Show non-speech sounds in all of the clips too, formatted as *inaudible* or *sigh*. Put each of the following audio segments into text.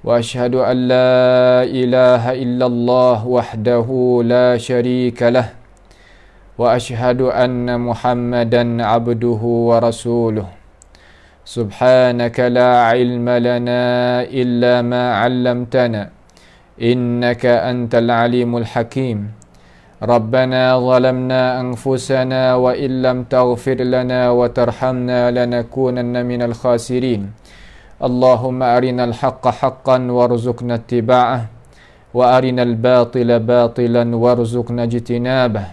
واشهد ان لا اله الا الله وحده لا شريك له واشهد ان محمدا عبده ورسوله سبحانك لا علم لنا الا ما علمتنا انك انت العليم الحكيم ربنا ظلمنا انفسنا وان لم تغفر لنا وترحمنا لنكونن من الخاسرين اللهم أرنا الحق حقا وارزقنا اتباعه وأرنا الباطل باطلا وارزقنا اجتنابه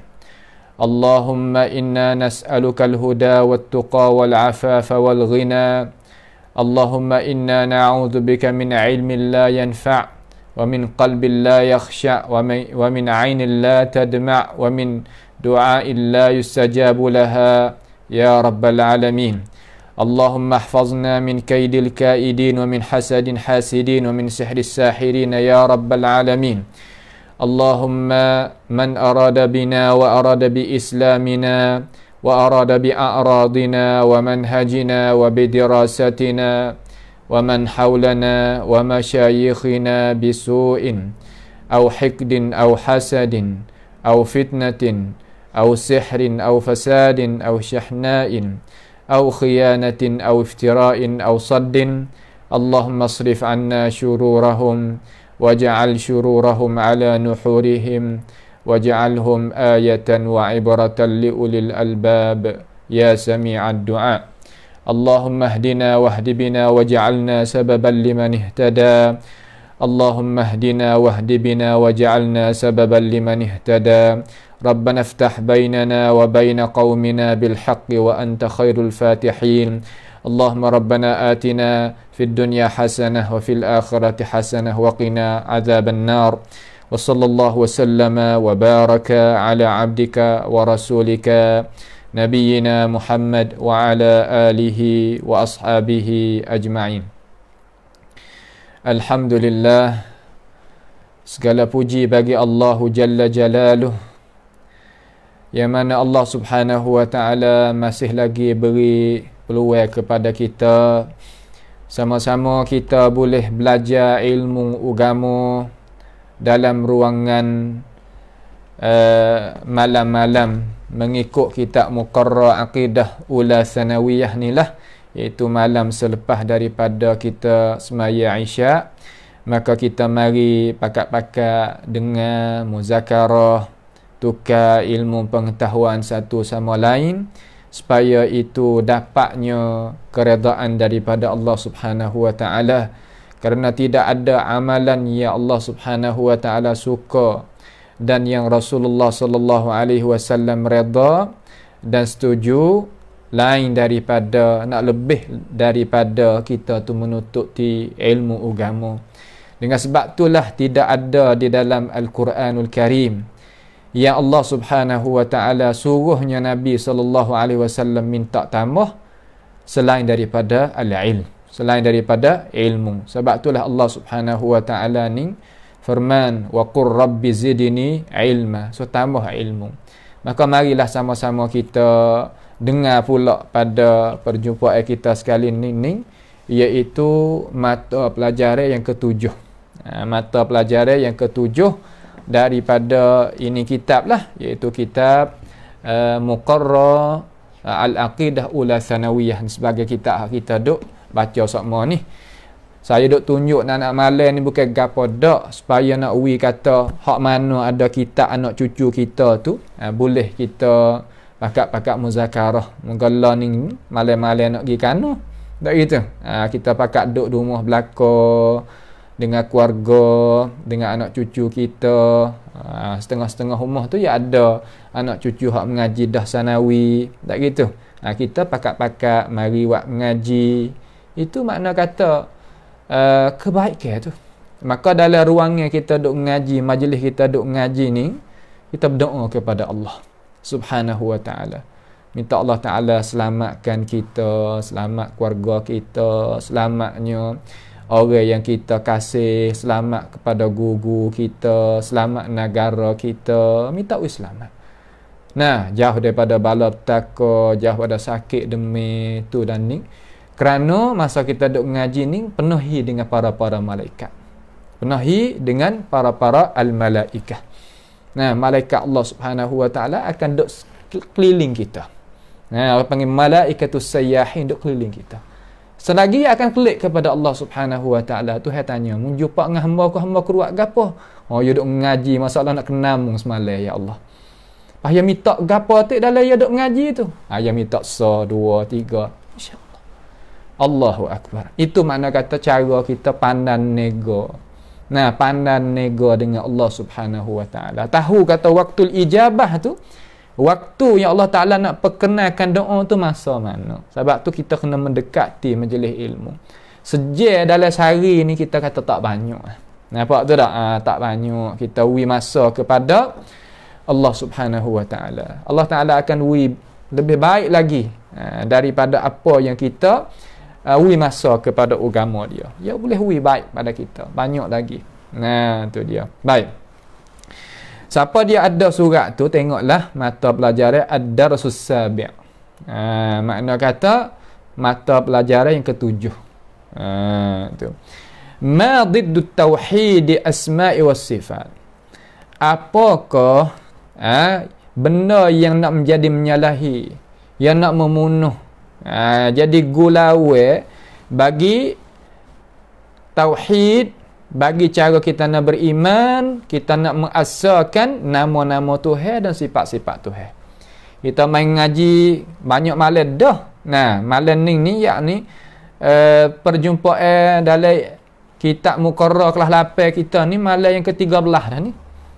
اللهم إنا نسألك الهدى والتقى والعفاف والغنى اللهم إنا نعوذ بك من علم لا ينفع ومن قلب لا يخشع ومن عين لا تدمع ومن دعاء لا يستجاب لها يا رب العالمين اللهم احفظنا من كيد الكائدين ومن حسد حاسدين ومن سحر الساحرين يا رب العالمين اللهم من أراد بنا وأراد بإسلامنا وأراد بأعراضنا ومنهجنا وبدراستنا ومن حولنا ومشايخنا بسوء أو حقد أو حسد أو فتنة أو سحر أو فساد أو شحناء أو خيانة أو افتراء أو صد اللهم اصرف عنا شرورهم واجعل شرورهم على نحورهم واجعلهم آية وعبرة لأولي الألباب يا سميع الدعاء اللهم اهدنا واهد بنا واجعلنا سببا لمن اهتدى اللهم اهدنا واهد بنا واجعلنا سببا لمن اهتدى ربنا افتح بيننا وبين قومنا بالحق وأنت خير الفاتحين اللهم ربنا آتنا في الدنيا حسنة وفي الآخرة حسنة وقنا عذاب النار وصلى الله وسلم وبارك على عبدك ورسولك نبينا محمد وعلى آله وأصحابه أجمعين لله Segala puji bagi Allahu Jalla جلاله yang mana Allah Subhanahu Wa Taala masih lagi beri peluang kepada kita sama-sama kita boleh belajar ilmu agama dalam ruangan uh, malam-malam mengikut kitab Muqarrar Aqidah Ula Sanawiyah ni lah iaitu malam selepas daripada kita semaya aisyah maka kita mari pakat-pakat dengan muzakarah tukar ilmu pengetahuan satu sama lain supaya itu dapatnya keredaan daripada Allah Subhanahu wa taala kerana tidak ada amalan yang Allah Subhanahu wa taala suka dan yang Rasulullah sallallahu alaihi wasallam redha dan setuju lain daripada nak lebih daripada kita tu menutup di ilmu agama dengan sebab itulah tidak ada di dalam al-Quranul Karim Ya Allah Subhanahu wa taala suruhnya Nabi sallallahu alaihi wasallam minta tambah selain daripada al-ilm selain daripada ilmu sebab itulah Allah Subhanahu wa taala ni firman wa qur rabbi zidni ilma so tambah ilmu maka marilah sama-sama kita dengar pula pada perjumpaan kita sekali ni ni iaitu mata pelajaran yang ketujuh ha, mata pelajaran yang ketujuh daripada ini kitab lah iaitu kitab uh, eh, Muqarra eh, Al-Aqidah Ula Sanawiyah sebagai kitab kita duk baca sama ni saya duk tunjuk anak-anak malam ni bukan gapo dak supaya nak wi kata hak mana ada kitab anak cucu kita tu uh, boleh kita pakat-pakat muzakarah menggala ni malam-malam nak pergi kanu dak itu uh, kita pakat duk rumah belakang dengan keluarga, dengan anak cucu kita. Ha, setengah-setengah rumah tu ya ada anak cucu hak mengaji dah sanawi. Tak gitu. Ha, kita pakat-pakat mari buat mengaji. Itu makna kata uh, ha, kebaikan tu. Maka dalam ruang kita duduk mengaji, majlis kita duduk mengaji ni, kita berdoa kepada Allah Subhanahu wa taala. Minta Allah Ta'ala selamatkan kita, selamat keluarga kita, selamatnya orang yang kita kasih selamat kepada guru kita, selamat negara kita, minta we selamat. Nah, jauh daripada balap petaka, jauh daripada sakit demi tu dan ni. Kerana masa kita duduk ngaji ni, penuhi dengan para-para malaikat. Penuhi dengan para-para al-malaikat. Nah, malaikat Allah Subhanahu Wa Taala akan duduk keliling kita. Nah, orang panggil malaikat tu sayyahin duduk keliling kita. Selagi akan klik kepada Allah Subhanahu Wa Taala tu hai tanya, mun jumpa dengan hamba ku hamba ku ruak gapo? Oh, ya duk mengaji masalah nak kenal mung semalam ya Allah. Pah ya minta gapo tu dalam ya duk mengaji tu? Ah ya minta sa 2 3. Insyaallah. Allahu akbar. Itu makna kata cara kita pandan nego. Nah, pandan nego dengan Allah Subhanahu Wa Taala. Tahu kata waktu ijabah tu, waktu yang Allah Ta'ala nak perkenalkan doa tu masa mana sebab tu kita kena mendekati majlis ilmu sejak dalam sehari ni kita kata tak banyak nampak tu tak? Ha, tak banyak kita wi masa kepada Allah Subhanahu Wa Ta'ala Allah Ta'ala akan wi lebih baik lagi ha, daripada apa yang kita uh, wi masa kepada agama dia dia boleh wi baik pada kita banyak lagi nah tu dia baik Siapa dia ada surat tu tengoklah mata pelajaran Ad-Darsus Sabiq. Ha, ah, makna kata mata pelajaran yang ketujuh. Ha, tu. Ma diddu tauhid asma'i was sifat. Apakah ha, benda yang nak menjadi menyalahi yang nak memunuh ha, jadi gulawe bagi tauhid bagi cara kita nak beriman, kita nak mengasakan nama-nama Tuhan dan sifat-sifat Tuhan. Kita main ngaji banyak malam dah. Nah, malam ni ni yakni uh, eh, perjumpaan dalam kitab Muqarrar kelas 8 kita ni malam yang ke-13 dah ni.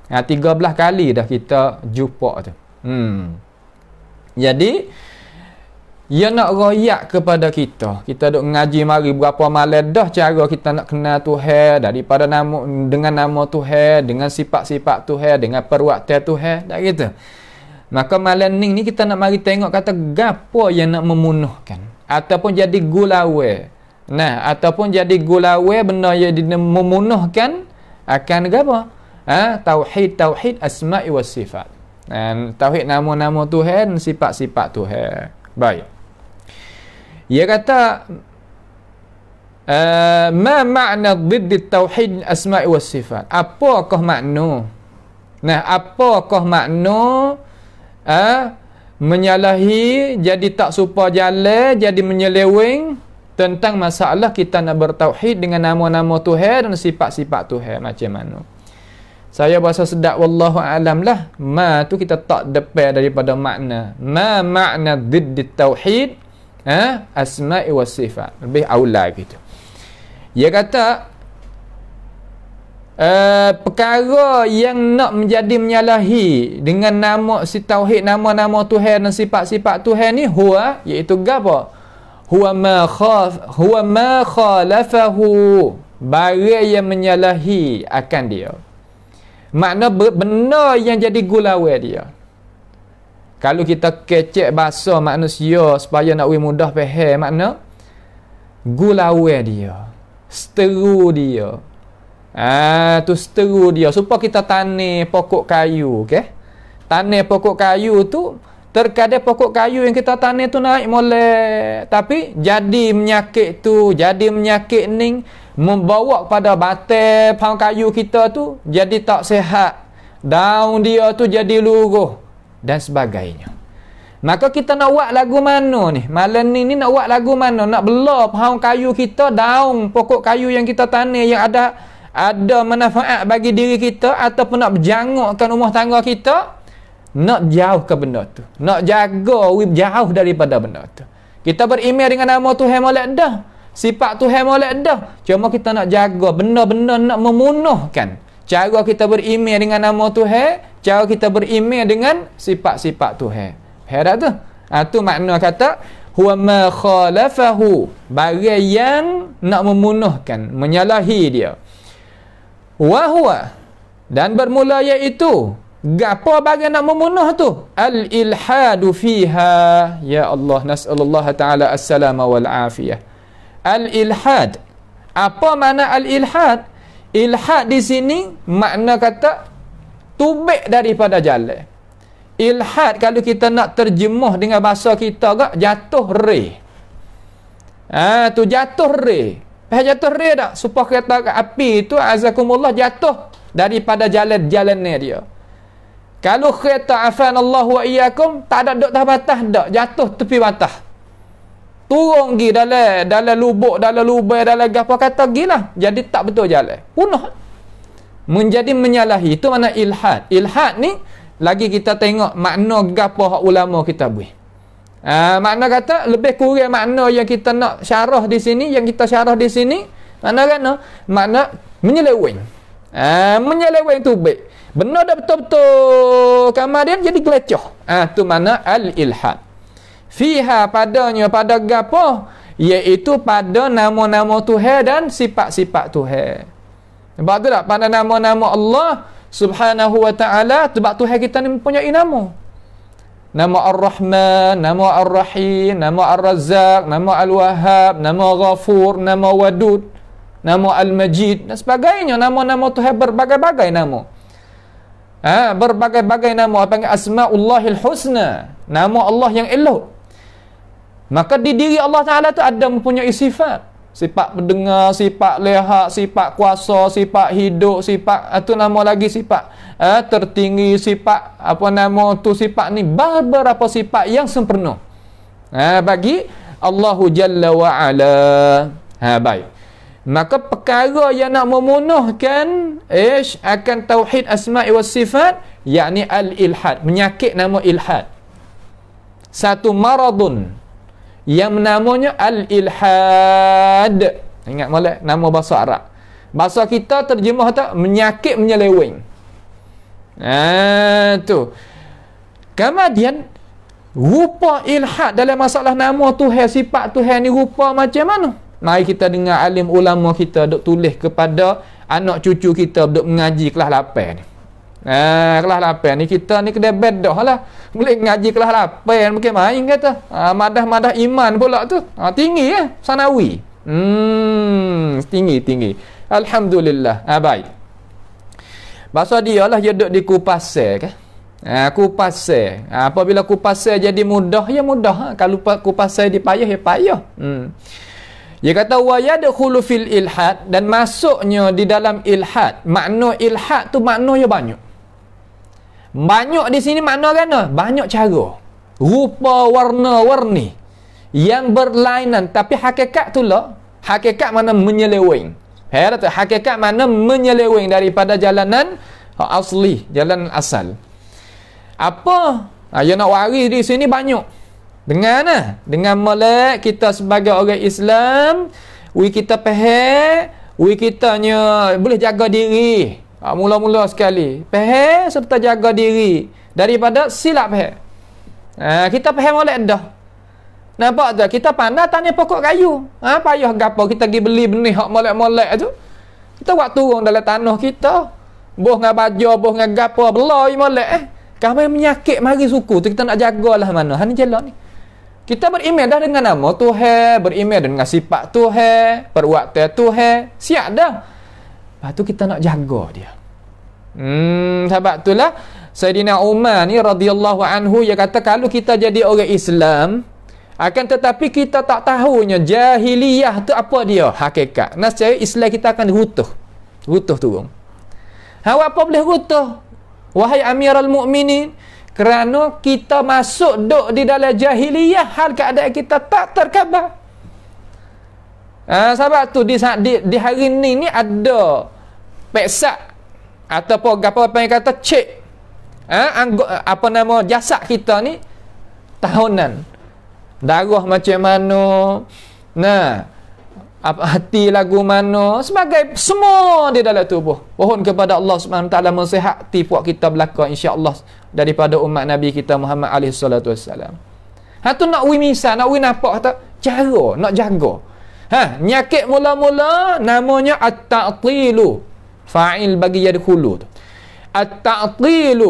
Ha, 13 kali dah kita jumpa tu. Hmm. Jadi, ia nak royak kepada kita. Kita duk ngaji mari berapa malam dah cara kita nak kenal Tuhan daripada nama dengan nama Tuhan, dengan sifat-sifat Tuhan, dengan perwakta Tuhan, tak gitu. Maka malam ning ni kita nak mari tengok kata gapo yang nak memunuhkan ataupun jadi gulawe. Nah, ataupun jadi gulawe benda yang di memunuhkan akan gapo? Ha, tauhid tauhid asma'i was sifat. Dan tauhid nama-nama Tuhan, sifat-sifat Tuhan. Baik. Ia kata eh, ma makna ضد التوحيد الاسماء والصفات? Apakah makna? Nah, apakah makna eh, menyalahi jadi tak serupa jalan, jadi menyeleweng tentang masalah kita nak bertauhid dengan nama-nama Tuhan dan sifat-sifat Tuhan macam mana? Saya bahasa sedak wallahu alam lah. Ma tu kita tak depan daripada makna. Ma makna ضد التوحيد eh, asma'i wa sifat lebih awal aula gitu dia kata uh, perkara yang nak menjadi menyalahi dengan nama si tauhid nama-nama Tuhan dan sifat-sifat Tuhan ni huwa iaitu gapo huwa ma khaf huwa ma khalafahu barang yang menyalahi akan dia makna benda yang jadi gulawe dia kalau kita kecek bahasa manusia supaya nak lebih mudah faham makna gulawe dia, steru dia. Ah tu steru dia supaya kita tani pokok kayu, okey. Tani pokok kayu tu terkadang pokok kayu yang kita tani tu naik molek tapi jadi menyakit tu, jadi menyakit ni membawa kepada batel pang kayu kita tu jadi tak sehat. Daun dia tu jadi luruh dan sebagainya. Maka kita nak buat lagu mana ni? Malam ni ni nak buat lagu mana? Nak belah pohon kayu kita, daun pokok kayu yang kita tanam yang ada ada manfaat bagi diri kita ataupun nak berjangkakan rumah tangga kita? Nak jauh ke benda tu. Nak jaga wib jauh daripada benda tu. Kita berimej dengan nama Tuhan Maulid dah. Sifat Tuhan Maulid dah. Cuma kita nak jaga benda-benda nak memunuhkan. Cara kita berimej dengan nama Tuhan cara kita beriman dengan sifat-sifat Tuhan. Faham tak tu? Ah ha, tu makna kata huwa ma khalafahu bagai yang nak memunuhkan, menyalahi dia. Wa huwa dan bermula iaitu gapo bagai nak memunuh tu? Al ilhadu fiha ya Allah nas'alullah taala assalama wal afiyah. Al ilhad apa makna al ilhad? Ilhad di sini makna kata tubik daripada jalan. Ilhad kalau kita nak terjemuh dengan bahasa kita agak jatuh reh. Ah ha, tu jatuh reh. Pasal jatuh reh Supaya kata kereta api itu azakumullah jatuh daripada jalan-jalan dia. Kalau kereta afan Allah wa iyyakum tak ada dok tabatah dak, jatuh tepi batah. Turun gi dalam dalam lubuk, dalam lubang, dalam gapo kata gila. Jadi tak betul jalan. Punah menjadi menyalahi itu mana ilhad ilhad ni lagi kita tengok makna gapo hak ulama kita buih uh, makna kata lebih kurang makna yang kita nak syarah di sini yang kita syarah di sini makna kena makna menyeleweng uh, menyeleweng tu baik benar dah betul-betul kemudian jadi gelecoh ah uh, tu mana al ilhad fiha padanya pada gapo iaitu pada nama-nama Tuhan dan sifat-sifat Tuhan sebab tu tak pada nama-nama Allah Subhanahu wa ta'ala Sebab Tuhan kita ni punya nama Nama Ar-Rahman, nama Ar-Rahim, nama Ar-Razak, nama Al-Wahhab, nama Ghafur, nama Wadud, nama Al-Majid dan sebagainya. Nama-nama tu Tuhan berbagai-bagai nama. Ha, berbagai-bagai nama apa panggil Asmaullahil Husna, nama Allah yang elok. Maka di diri Allah Taala tu ada mempunyai sifat. Sifat mendengar, sifat lehak, sifat kuasa, sifat hidup, sifat itu ah, nama lagi sifat eh, tertinggi, sifat apa nama tu sifat ni beberapa sifat yang sempurna. Eh, bagi Allahu Jalla wa Ala. Ha, baik. Maka perkara yang nak memunuhkan ish, akan tauhid asma'i wa sifat yakni al-ilhad, menyakit nama ilhad. Satu maradun, yang namanya al-ilhad. Ingat molek nama bahasa Arab. Bahasa kita terjemah tak menyakit menyeleweng. Ah tu. Kemudian rupa ilhad dalam masalah nama Tuhan sifat Tuhan ni rupa macam mana? Mari kita dengar alim ulama kita dok tulis kepada anak cucu kita dok mengaji kelas 8 ni. Eh, kelas 8 ni kita ni kedai bedah lah. Boleh ngaji kelas 8 mungkin main kata. Ah, madah-madah iman pula tu. Ah, tinggi ya, sanawi. Hmm, tinggi tinggi. Alhamdulillah. Ah, baik. Bahasa dia lah dia duduk di kupase ke. Ah, kupase. Ah, apabila kupase jadi mudah, ya mudah. Ah, kalau kupase di payah, ya payah. Hmm. Dia kata wa yadkhulu fil ilhad dan masuknya di dalam ilhad. Makna ilhad tu makna yang banyak. Banyak di sini makna kan? Banyak cara. Rupa warna-warni yang berlainan tapi hakikat tu lah hakikat mana menyeleweng ya hakikat mana menyeleweng daripada jalanan asli jalan asal apa ha, nak waris di sini banyak dengan nah, dengan melek kita sebagai orang Islam we kita peh we kitanya boleh jaga diri Ha, mula-mula sekali. Faham serta jaga diri daripada silap faham. Ha, kita faham oleh dah. Nampak tak? Kita pandai tanya pokok kayu. Ha, ah, payah gapo kita pergi beli benih hak molek-molek tu. Kita buat turun dalam tanah kita. Boh dengan baja, boh dengan gapo, belai molek eh. Kami menyakit mari suku tu kita nak jaga lah mana. Ha ni jelak ni. Kita berimej dah dengan nama Tuhan, berimej dengan sifat Tuhan, perwaktu Tuhan, siap dah. Lepas tu kita nak jaga dia. Hmm, sebab itulah Sayyidina Umar ni radhiyallahu anhu dia kata kalau kita jadi orang Islam akan tetapi kita tak tahunya jahiliyah tu apa dia hakikat. Nasyai Islam kita akan runtuh. Runtuh turun. Ha apa boleh runtuh? Wahai Amirul Mukminin, kerana kita masuk duk di dalam jahiliyah hal keadaan kita tak terkabar. Ah sebab tu di, di di hari ni ni ada peksa ataupun gapo apa yang kata cek uh, ah, anggo, apa nama jasa kita ni tahunan. Darah macam mana? Nah. Apa hati lagu mana sebagai semua di dalam tubuh. Mohon kepada Allah Subhanahu taala mensihati puak kita belaka insya-Allah daripada umat Nabi kita Muhammad alaihi salatu wasalam. Hatu nak wimisa, nak winapak kata cara nak jaga. Ha, nyakit mula-mula namanya at-ta'tilu. Fa'il bagi yadkhulu tu. At-ta'tilu.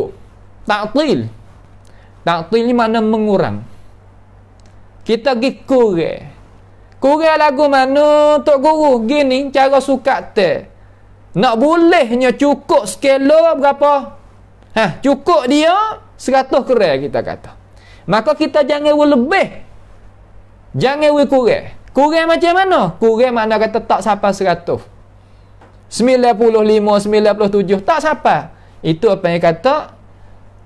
Ta'til. Ta'til ni makna mengurang. Kita pergi kurang. Kurang lagu mana Tok Guru? Gini cara suka te. Nak bolehnya cukup skala berapa? Ha, cukup dia 100 kurang kita kata. Maka kita jangan lebih. Jangan kurang. Kurang macam mana? Kurang mana kata tak sampai sembilan puluh tujuh tak sampai. Itu apa yang kata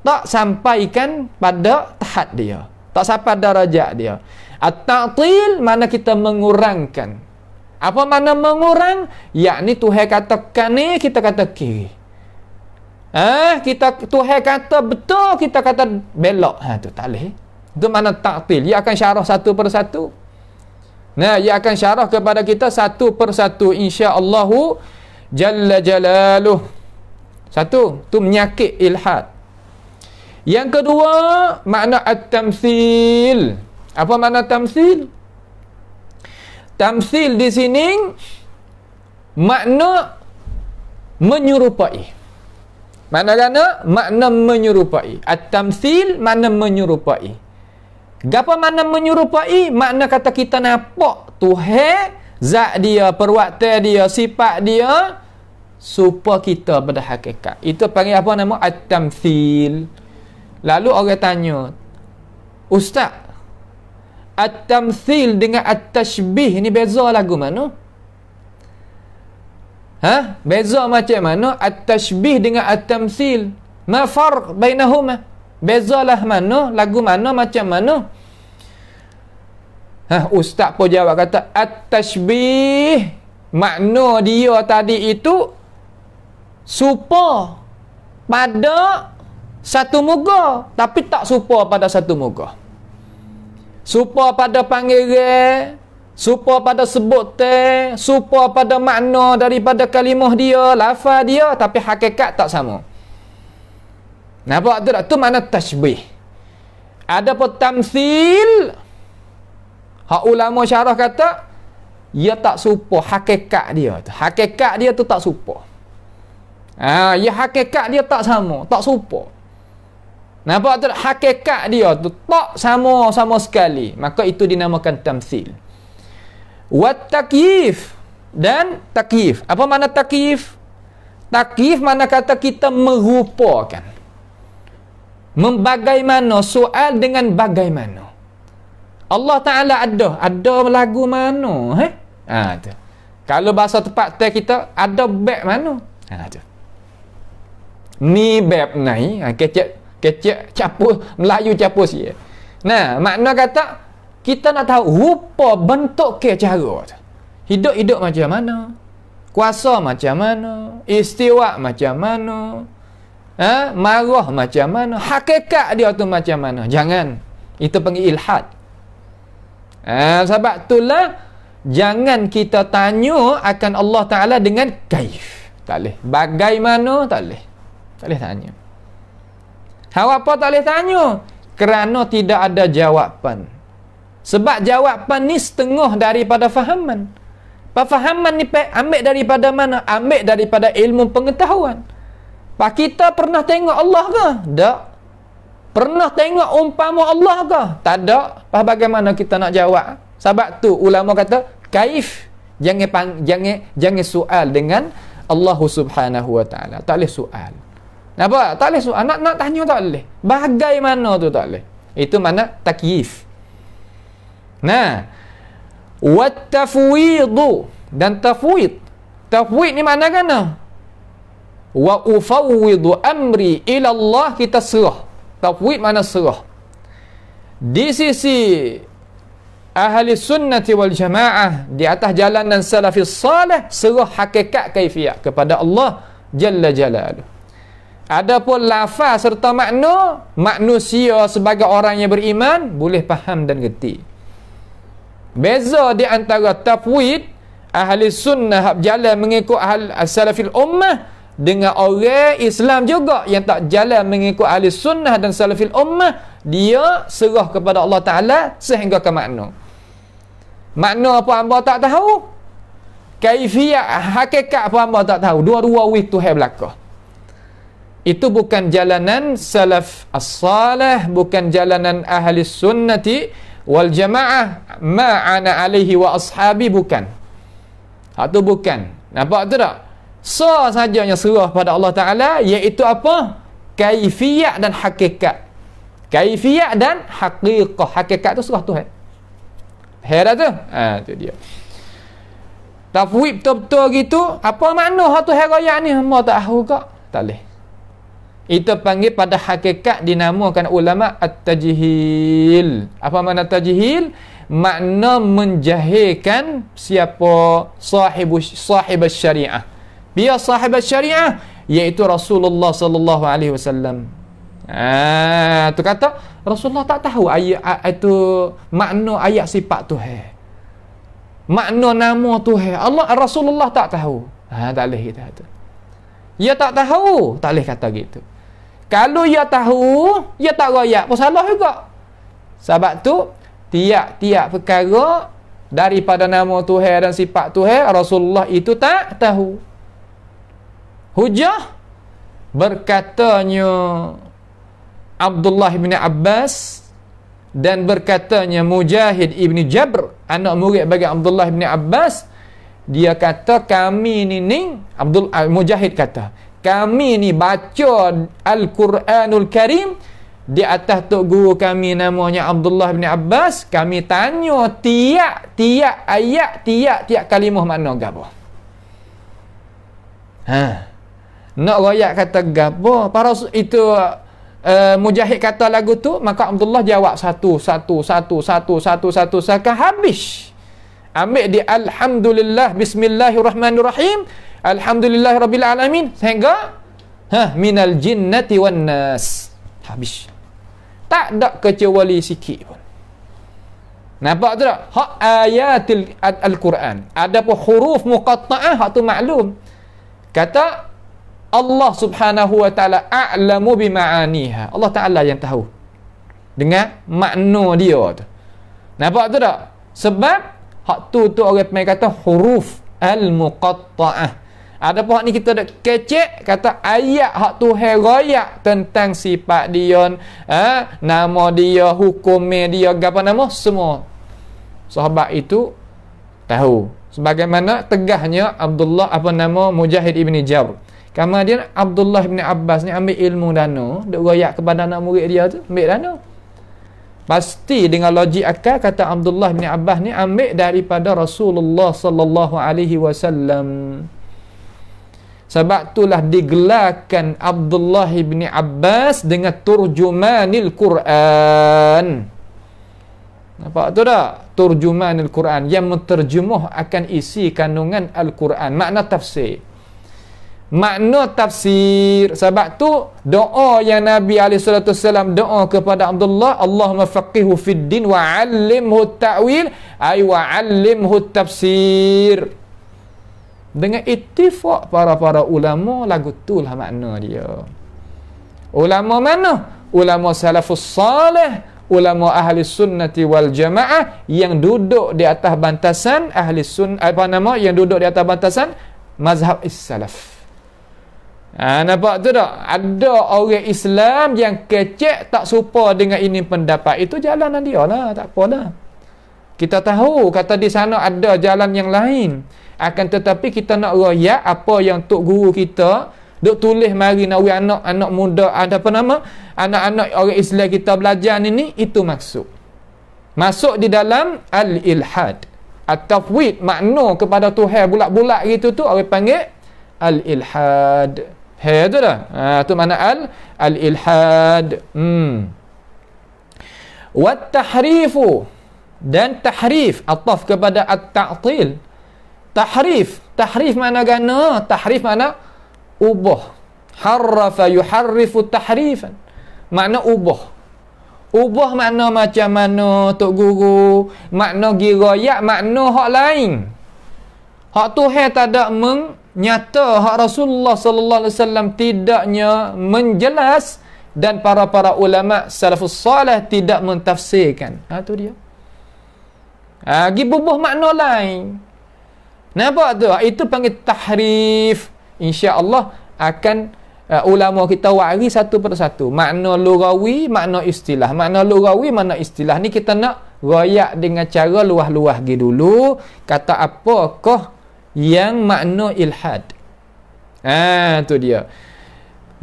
tak sampaikan pada tahat dia. Tak sampai darajat dia. At-ta'til mana kita mengurangkan. Apa mana mengurang? Yakni Tuhan katakan ni kita kata kiri. Ah, ha? kita Tuhan kata betul kita kata belok. Ha tu tak leh. Itu mana ta'til. Dia akan syarah satu persatu. satu. Nah, ia akan syarah kepada kita satu persatu insya-Allahu jalla jalaluh. Satu, tu menyakit ilhad. Yang kedua, makna at-tamthil. Apa makna tamthil? Tamthil di sini makna menyerupai. Mana kana makna menyerupai? At-tamthil makna menyerupai. Gapa mana menyerupai makna kata kita nampak Tuhan zat dia, perwata dia, sifat dia supaya kita pada hakikat. Itu panggil apa nama? At-tamthil. Lalu orang tanya, "Ustaz, at-tamthil dengan at-tashbih ni beza lagu mana?" Ha? Beza macam mana at-tashbih dengan at-tamthil? Ma farq bainahuma? Bezalah mana, lagu mana, macam mana. Ha, Ustaz pun jawab kata, At-tashbih, makna dia tadi itu, supa pada satu muka, tapi tak supa pada satu muka. Supa pada panggilan, supa pada sebut sebutan, supa pada makna daripada kalimah dia, lafa dia, tapi hakikat tak sama. Nampak tu tak? Tu mana tashbih. Ada pun tamsil. Hak ulama syarah kata, ia tak supo hakikat dia tu. Hakikat dia tu tak supo. Ha, ya hakikat dia tak sama, tak supo. Nampak tu hakikat dia tu tak sama sama sekali. Maka itu dinamakan tamsil. Wat takif dan takif. Apa mana takif? Takif mana kata kita merupakan membagaimana soal dengan bagaimana Allah Ta'ala ada ada lagu mana eh? ha, tu. kalau bahasa tepat teh kita ada beg mana ha, tu. ni beg ni ha, kecek kecek capu Melayu capu si nah makna kata kita nak tahu rupa bentuk ke cara hidup-hidup macam mana kuasa macam mana istiwa macam mana ha? marah macam mana hakikat dia tu macam mana jangan itu panggil ilhad ha, sebab itulah jangan kita tanya akan Allah Ta'ala dengan kaif tak boleh bagaimana tak boleh tak boleh tanya Hal apa tak boleh tanya? Kerana tidak ada jawapan. Sebab jawapan ni setengah daripada fahaman. Fahaman ni ambil daripada mana? Ambil daripada ilmu pengetahuan. Pak kita pernah tengok Allah ke? Tak. Pernah tengok umpama Allah ke? Tak ada. Pak bagaimana kita nak jawab? Sebab tu ulama kata, kaif jangan pang, jangan jangan soal dengan Allah Subhanahu Wa Taala. Tak boleh soal. Napa? Tak boleh soal. Nak nak tanya tak boleh. Bagaimana tu tak boleh? Itu mana takyif. Nah, wat tafwidu dan tafwid. Tafwid ni mana kena? wa ufawwidu amri ila Allah kita serah tafwid mana serah di sisi ahli sunnati wal jamaah di atas jalan dan salafis salih serah hakikat kaifiat kepada Allah jalla jalaluh adapun lafaz serta makna manusia sebagai orang yang beriman boleh faham dan geti beza di antara tafwid ahli sunnah jalan mengikut ahli salafil ummah dengan orang Islam juga yang tak jalan mengikut ahli sunnah dan salafil ummah dia serah kepada Allah Ta'ala sehingga ke makna makna apa hamba tak tahu kaifiat hakikat apa hamba tak tahu dua-dua wih tu hai belakang itu bukan jalanan salaf as-salih bukan jalanan ahli sunnati wal jamaah ma'ana alihi wa ashabi bukan itu ha, bukan nampak tu tak so sahajanya serah pada Allah Ta'ala iaitu apa? kaifiyat dan hakikat kaifiyat dan hakikat hakikat tu serah Tuhan eh? hera tu? ha tu dia tapi betul-betul gitu apa makna hatu hera ni? Mau tak tahu kak tak boleh itu panggil pada hakikat dinamakan ulama at-tajhil. Apa makna tajhil? Makna menjahilkan siapa sahibu sahib syariah biar sahabat syariah iaitu Rasulullah sallallahu alaihi wasallam. Ah tu kata Rasulullah tak tahu ayat itu makna ayat sifat Tuhan. Makna nama Tuhan. Allah Rasulullah tak tahu. Ha tak boleh kita kata. Ya tak tahu, tak boleh kata gitu. Kalau ya tahu, ya tak royak pun salah juga. Sebab tu tiap-tiap perkara daripada nama Tuhan dan sifat Tuhan Rasulullah itu tak tahu hujah berkatanya Abdullah bin Abbas dan berkatanya Mujahid ibn Jabr anak murid bagi Abdullah bin Abbas dia kata kami ni ni Abdul uh, Mujahid kata kami ni baca Al-Quranul Karim di atas tok guru kami namanya Abdullah bin Abbas kami tanya tiap tiap ayat tiap tiap kalimah makna gapo ha nak rakyat kata gapo? Para itu uh, mujahid kata lagu tu, maka Abdullah jawab satu satu satu satu satu satu saka habis. Ambil di alhamdulillah bismillahirrahmanirrahim. Alhamdulillah rabbil alamin sehingga ha minal jinnati wan nas. Habis. Tak ada kecuali sikit pun. Nampak tu tak? Hak ayatil al-Quran. Ada pun huruf muqatta'ah hak tu maklum. Kata Allah Subhanahu wa taala a'lamu bima'aniha. Allah Taala yang tahu dengan makna dia tu. Nampak tu tak? Sebab hak tu tu orang pemain kata huruf al-muqatta'ah. Ada pun hak ni kita dak kecek kata ayat hak tu heroyak tentang sifat dia, ha? nama dia, hukum dia, apa nama semua. Sahabat itu tahu sebagaimana tegahnya Abdullah apa nama Mujahid ibni Jabr. Kemudian Abdullah bin Abbas ni ambil ilmu dano, duk royak kepada anak murid dia tu, ambil dano. Pasti dengan logik akal kata Abdullah bin Abbas ni ambil daripada Rasulullah sallallahu alaihi wasallam. Sebab itulah digelarkan Abdullah bin Abbas dengan turjumanil Quran. Nampak tu tak? Turjumanil Quran yang menterjemuh akan isi kandungan Al-Quran. Makna tafsir makna tafsir sebab tu doa yang Nabi Alaihi Wasallam doa kepada Abdullah Allahumma faqihu fid din wa allimhu ta'wil ay wa allimhu tafsir dengan itifak para-para ulama lagu tu lah makna dia ulama mana? ulama salafus salih ulama ahli sunnati wal jamaah yang duduk di atas bantasan ahli sun apa nama yang duduk di atas bantasan mazhab is salaf Ha, nampak tu tak? Ada orang Islam yang kecek tak serupa dengan ini pendapat. Itu jalanan dia lah. Tak apa lah. Kita tahu kata di sana ada jalan yang lain. Akan tetapi kita nak rakyat apa yang Tok Guru kita duk tulis mari nak anak anak muda ada apa nama anak-anak orang Islam kita belajar ni ni itu maksud masuk di dalam al-ilhad at-tafwid makna kepada Tuhan bulat-bulat gitu tu orang panggil al-ilhad Hey tu dah. Ha, tu makna al al ilhad. Hmm. Wat tahrifu dan tahrif ataf kepada at ta'til. Tahrif, tahrif mana gana, tahrif mana ubah. Harrafa yuharrifu tahrifan. Makna ubah. Ubah makna macam mana tok guru? Makna giraya makna hak lain. Hak tu hai tak ada meng nyata hak Rasulullah sallallahu alaihi wasallam tidaknya menjelas dan para-para ulama salafus salih tidak mentafsirkan. Ha tu dia. Ha gi bubuh makna lain. Nampak tu? Ha, itu panggil tahrif. Insya-Allah akan uh, ulama kita wari satu per satu. Makna lugawi, makna istilah. Makna lugawi, makna istilah. Ni kita nak royak dengan cara luah-luah gi dulu. Kata apa, apakah yang makna ilhad. Ah ha, tu dia.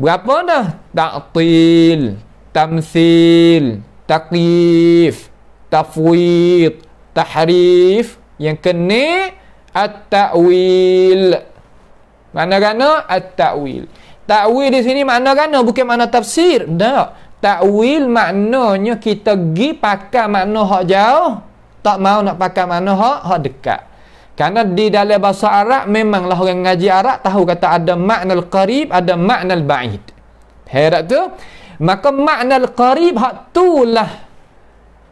Berapa dah? Ta'til, tamsil, taqif, tafwid, tahrif yang kena at-ta'wil. Mana kena at-ta'wil? Ta'wil di sini mana kena bukan mana tafsir. Tak. Ta'wil maknanya kita gi pakai makna hak jauh, tak mau nak pakai makna hak hak dekat. Karena di dalam bahasa Arab memanglah orang ngaji Arab tahu kata ada makna al-qarib, ada makna al-ba'id. Herat tu, maka makna al-qarib hak tulah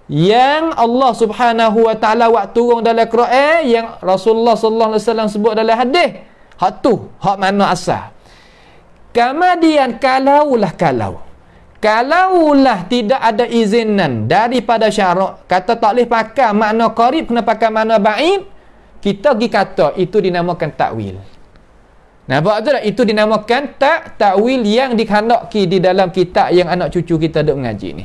yang Allah Subhanahu wa taala waktu turun dalam Quran yang Rasulullah sallallahu alaihi wasallam sebut dalam hadis. Hak tu, hak makna asal. Kemudian kalaulah kalau Kalaulah tidak ada izinan daripada syarak Kata tak boleh pakai makna qarib Kena pakai makna ba'id kita pergi kata itu dinamakan takwil nampak tu tak itu dinamakan tak takwil yang dikhanaki di dalam kitab yang anak cucu kita duk mengaji ni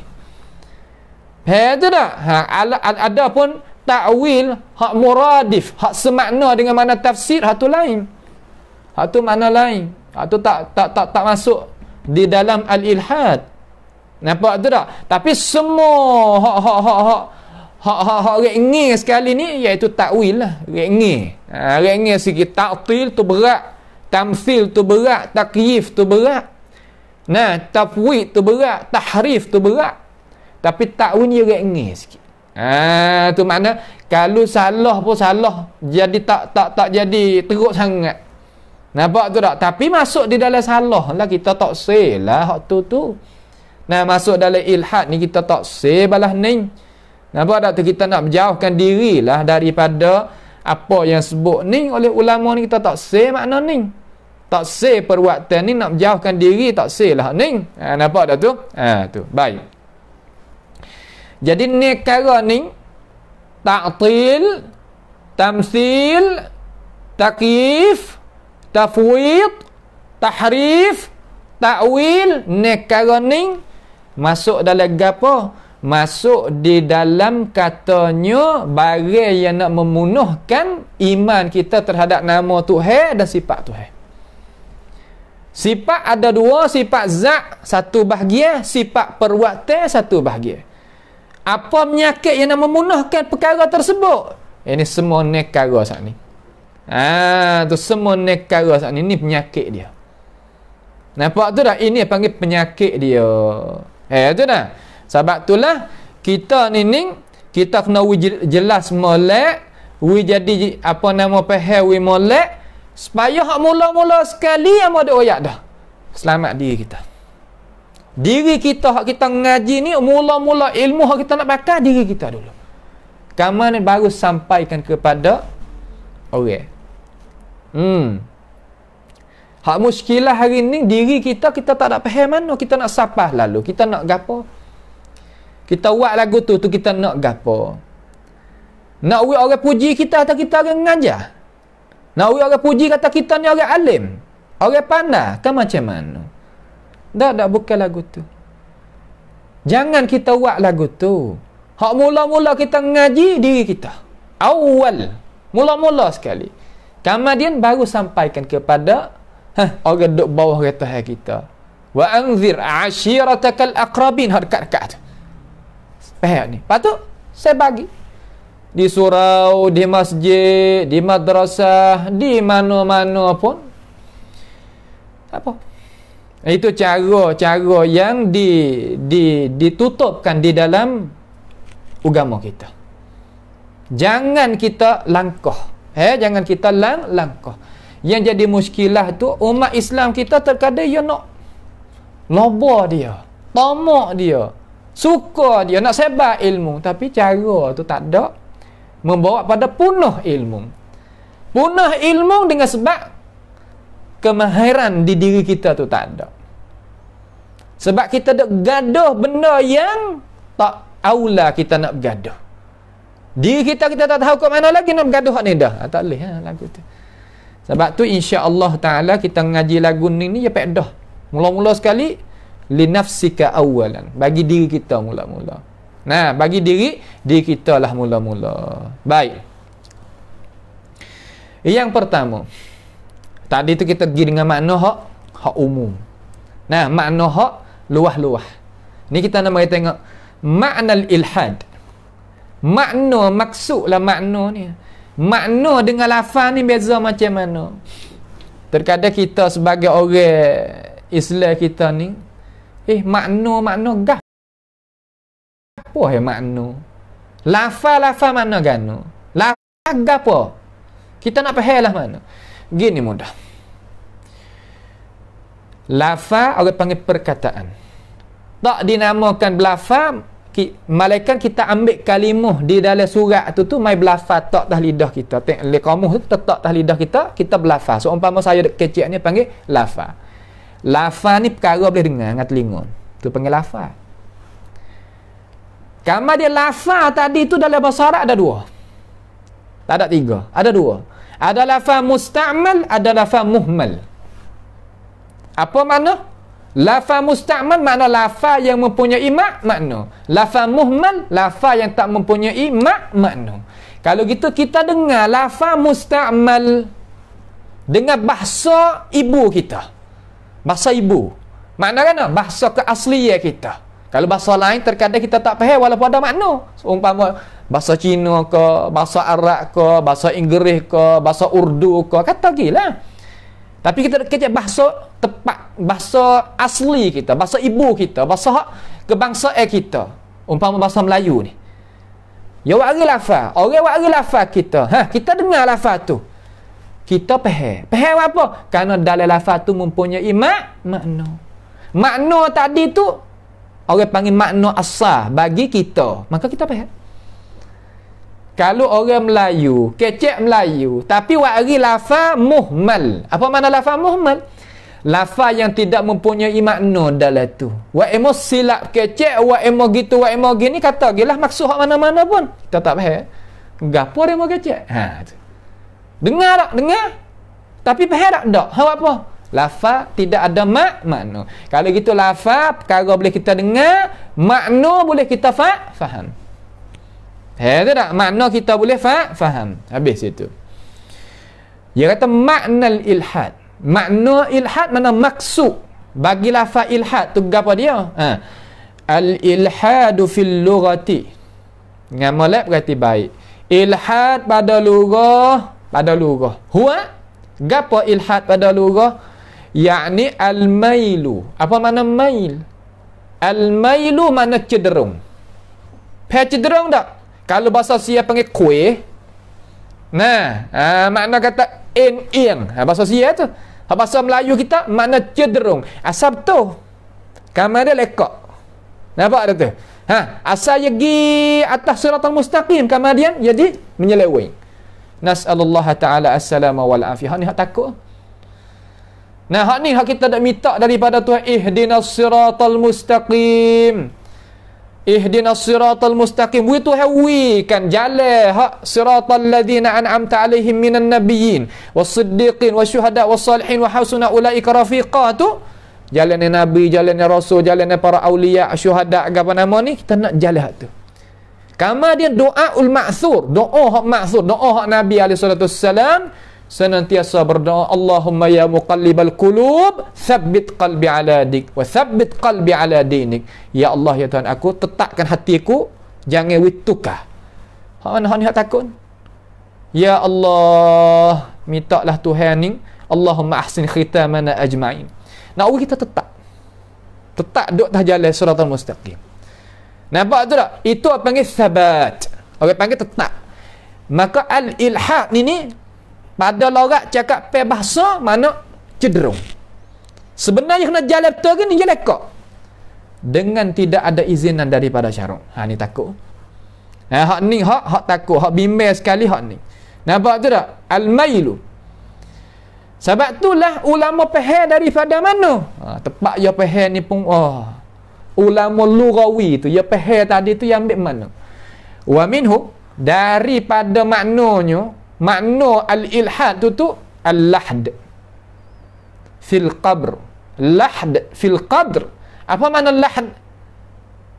faham tu tak ha, ala, ada pun takwil hak muradif hak semakna dengan mana tafsir hak tu lain hak tu mana lain hak tu tak tak tak, tak masuk di dalam al-ilhad nampak tu tak tapi semua hak hak hak hak hak-hak rengeng sekali ni iaitu takwil lah rengeng uh, sikit taktil tu berat tamsil tu berat takyif tu berat nah tafwid tu berat tahrif tu berat tapi takwil ni rengeng sikit Ah tu makna kalau salah pun salah jadi tak tak tak jadi teruk sangat. Nampak tu tak? Tapi masuk di dalam salah lah kita tak lah hak tu tu. Nah masuk dalam ilhad ni kita tak balah ni. Nampak tak tu kita nak menjauhkan dirilah daripada apa yang sebut ni oleh ulama ni kita tak say makna ni. Tak say perbuatan ni nak menjauhkan diri tak say lah ni. Ha, nampak tak tu? Ha, tu. Baik. Jadi ni kara ni ta'til tamsil taqif tafwid tahrif ta'wil ni kara ni masuk dalam gapo? masuk di dalam katanya barang yang nak memunuhkan iman kita terhadap nama Tuhan dan sifat Tuhan. Sifat ada dua, sifat zat satu bahagia, sifat perwakte satu bahagia. Apa menyakit yang nak memunuhkan perkara tersebut? Ini semua nekara saat ni. Ah, tu semua nekara saat ni. Ini penyakit dia. Nampak tu dah? Ini panggil penyakit dia. Eh, tu dah? Sebab itulah kita ni ni kita kena jelas molek we jadi apa nama pahal we molek supaya hak mula-mula sekali yang ada ayat dah. Selamat diri kita. Diri kita hak kita ngaji ni mula-mula ilmu hak kita nak pakai diri kita dulu. Kamu ni baru sampaikan kepada orang. Hmm. Hak muskilah hari ni diri kita kita tak ada faham mana kita nak sapah lalu kita nak gapo? Kita buat lagu tu tu kita nak gapo? Nak we orang puji kita atau kita orang ngajar? Nak we orang puji kata kita ni orang alim, orang pandah, ke kan macam mana? Dak dak bukan lagu tu. Jangan kita buat lagu tu. Hak mula-mula kita ngaji diri kita. Awal. Mula-mula sekali. Kemudian baru sampaikan kepada Hah, orang duduk bawah retahan kita. Wa anzir ashirataka al-aqrabin. Hak dekat-dekat tu. Faham ni? Lepas tu, saya bagi. Di surau, di masjid, di madrasah, di mana-mana pun. Tak apa. Itu cara-cara yang di, di, ditutupkan di dalam agama kita. Jangan kita langkah. Eh, jangan kita lang langkah. Yang jadi muskilah tu umat Islam kita terkadang dia nak lobo dia, tamak dia, Suka dia nak sebar ilmu Tapi cara tu tak ada Membawa pada punah ilmu Punah ilmu dengan sebab Kemahiran di diri kita tu tak ada Sebab kita ada gaduh benda yang Tak aula kita nak gaduh Diri kita kita tak tahu ke mana lagi nak gaduh ni dah ha, Tak boleh ha, lagu tu Sebab tu insya Allah ta'ala kita ngaji lagu ni ni ya pedah Mula-mula sekali li nafsika awalan bagi diri kita mula-mula nah bagi diri diri kita lah mula-mula baik yang pertama tadi tu kita pergi dengan makna hak hak umum nah makna hak luah-luah ni kita nak mari tengok makna ilhad makna lah makna ni makna dengan lafaz ni beza macam mana terkadang kita sebagai orang Islam kita ni Eh, makna-makna gah. Apa ya, eh makna? Lafa lafa makna gano? Lafa gah apa? Kita nak pahal lah makna. Gini mudah. Lafa orang panggil perkataan. Tak dinamakan belafal, ki, malaikat kita ambil kalimah di dalam surat tu tu mai belafal tak tah lidah kita. Le lekomuh tu tak tah lidah kita, kita belafal. So, umpama saya kecil ni panggil lafa. Lafa ni perkara boleh dengar dengan telinga. Tu panggil lafal. Kama dia lafa tadi tu dalam bahasa Arab ada dua. Tak ada tiga, ada dua. Ada lafa musta'mal, ada lafa muhmal. Apa makna? Lafa musta'mal makna lafa yang mempunyai mak makna. Lafa muhmal lafa yang tak mempunyai mak makna. Kalau gitu kita dengar lafa musta'mal dengan bahasa ibu kita bahasa ibu makna kan bahasa keaslian kita kalau bahasa lain terkadang kita tak faham walaupun ada makna seumpama bahasa Cina ke bahasa Arab ke bahasa Inggeris ke bahasa Urdu ke kata gila tapi kita kerja bahasa tepat bahasa asli kita bahasa ibu kita bahasa kebangsaan kita umpama bahasa Melayu ni Ya wa'ari lafa. Orang wa'ari lafa kita. Ha, kita dengar lafa tu kita pehe, pehe apa? Karena dalil lafaz tu mempunyai mak, makna. Makna tadi tu orang panggil makna asah bagi kita. Maka kita pehe. Kalau orang Melayu, kecek Melayu, tapi wakri lafa muhmal. Apa makna lafa muhmal? Lafa yang tidak mempunyai makna dalam tu. Wa emo silap kecek, wa emo gitu, wa emo gini, kata gilah maksud hak mana-mana pun. Kita tak faham. Gapur emo kecek. Ha, tu. Dengar tak? Dengar? Tapi faham tak? Tak. Hal apa? Lafa tidak ada mak makna. Kalau gitu lafa perkara boleh kita dengar, makna boleh kita fa faham. Faham tak? Makna kita boleh fa faham. Habis itu. Dia kata makna ilhad. Makna ilhad mana maksud bagi lafa ilhad tu apa dia? Ha. Al ilhadu fil lughati. Ngamalap berarti baik. Ilhad pada lugah pada lurah. Huwa gapo ilhad pada lurah? Yakni al-mailu. Apa makna mail? Al-mailu makna cenderung. Pe cenderung tak? Kalau bahasa Sia panggil kue. Nah, uh, makna kata in in. Ah, bahasa Sia tu. Ah, bahasa Melayu kita makna cenderung. Asap tu. Kamu ada lekak. Nampak ada tu? Ha, asal pergi atas suratul mustaqim kemudian jadi menyeleweng. Nas'alullah ta'ala assalamu salama wal afiyah. Hak ni hak takut. Nah, hak ni hak kita nak minta daripada Tuhan ihdinas siratal mustaqim. Ihdinas siratal mustaqim. We Tuhan wi kan jalan hak siratal ladhina an'amta alaihim minan nabiyin. Wasiddiqin, wasyuhada wasalihin, wahasuna ulaika rafiqah tu jalan nabi, jalan rasul, jalan para awliya, syuhada apa nama ni kita nak jalan hak tu. Kama dia doa ul ma'thur, doa hak ma'thur, doa hak Nabi alaihi salatu wasallam senantiasa berdoa Allahumma ya muqallibal qulub thabbit qalbi ala dik wa thabbit qalbi ala dinik. Ya Allah ya Tuhan aku tetapkan hatiku jangan witukah. Hak mana hak ni hak takut? Ya Allah, minta lah Tuhan ni Allahumma ahsin khitamana ajma'in. Nak kita tetap. Tetap duk tah jalan suratul mustaqim. Nampak tu tak? Itu orang panggil sabat. Orang panggil tetap. Maka al-ilhaq ni ni, pada lorak cakap pebahasa, mana cederung. Sebenarnya kena jalan betul ke ni jalan kok. Dengan tidak ada izinan daripada syarung. Ha ni takut. Ha hak ni hak, hak takut. Hak bimbel sekali hak ni. Nampak tu tak? Al-mailu. Sebab itulah ulama peher daripada mana? Ha, tepat ya peher ni pun. Oh ulama lugawi tu ya pehe tadi tu yang ambil mana wa minhu daripada maknanya makna al ilhad tu tu al lahd fil qabr lahd fil qadr apa makna lahd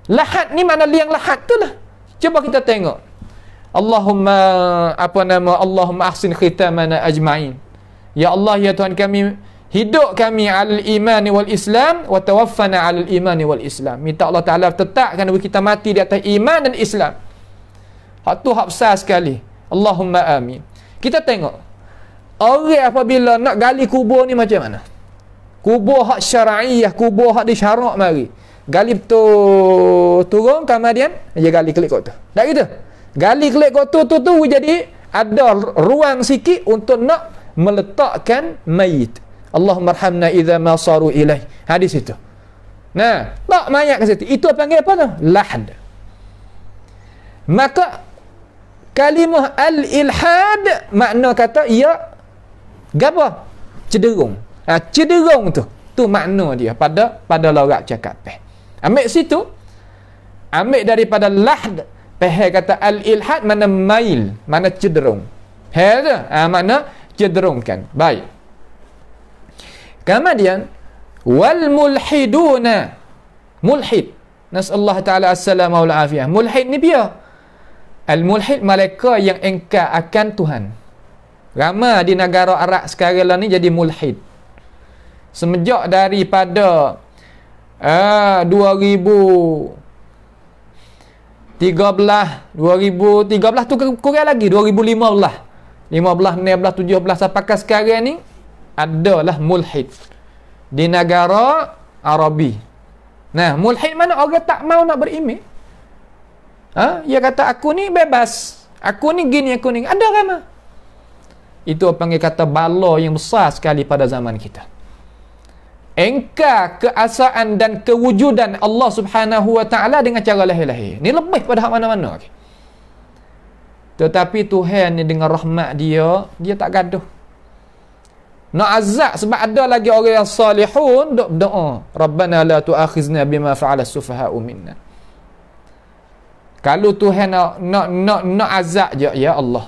Lahad ni mana liang lahad tu lah cuba kita tengok Allahumma apa nama Allahumma ahsin khitamana ajma'in ya Allah ya Tuhan kami hidup kami al iman wal-islam wa tawaffana al iman wal-islam minta Allah Ta'ala tetapkan bagi kita mati di atas iman dan islam hak tu hak besar sekali Allahumma amin kita tengok orang apabila nak gali kubur ni macam mana kubur hak syariah, kubur hak disyarak mari gali tu turun kemudian dia gali klik kotor tak gitu gali klik tu tu tu jadi ada ruang sikit untuk nak meletakkan mayit Allahummarhamna idza ma saru ilai. Hadis itu. Nah, tak mayat ke situ. Itu panggil apa tu? Lahd. Maka kalimah al-ilhad makna kata ia gapo? Cederung. Ah ha, cederung tu. Tu makna dia pada pada lorat cakap eh. Ambil situ ambil daripada lahd Eh kata al-ilhad mana mail, mana cederung. Hel ah ha, mana cederungkan. Baik. Kemudian wal mulhiduna mulhid. Nas Allah Taala assalamu wal afiyah. Mulhid ni dia. Al mulhid mereka yang engkau akan Tuhan. Rama di negara Arab sekarang ni jadi mulhid. Semenjak daripada uh, 2013 2013 tu kurang lagi 2015 15, 16, 17 Apakah sekarang ni adalah mulhid di negara Arabi. Nah, mulhid mana orang tak mau nak berimej? Ha? Dia kata aku ni bebas. Aku ni gini, aku ni. Ada ramah. Itu orang panggil kata bala yang besar sekali pada zaman kita. Engka keasaan dan kewujudan Allah subhanahu wa ta'ala dengan cara lahir-lahir. Ini lebih pada hak mana-mana. Tetapi Tuhan ni dengan rahmat dia, dia tak gaduh nak azab sebab ada lagi orang yang salihun duk berdoa rabbana la tuakhizna bima fa'ala sufaha minna kalau Tuhan nak nak nak nak azab je ya Allah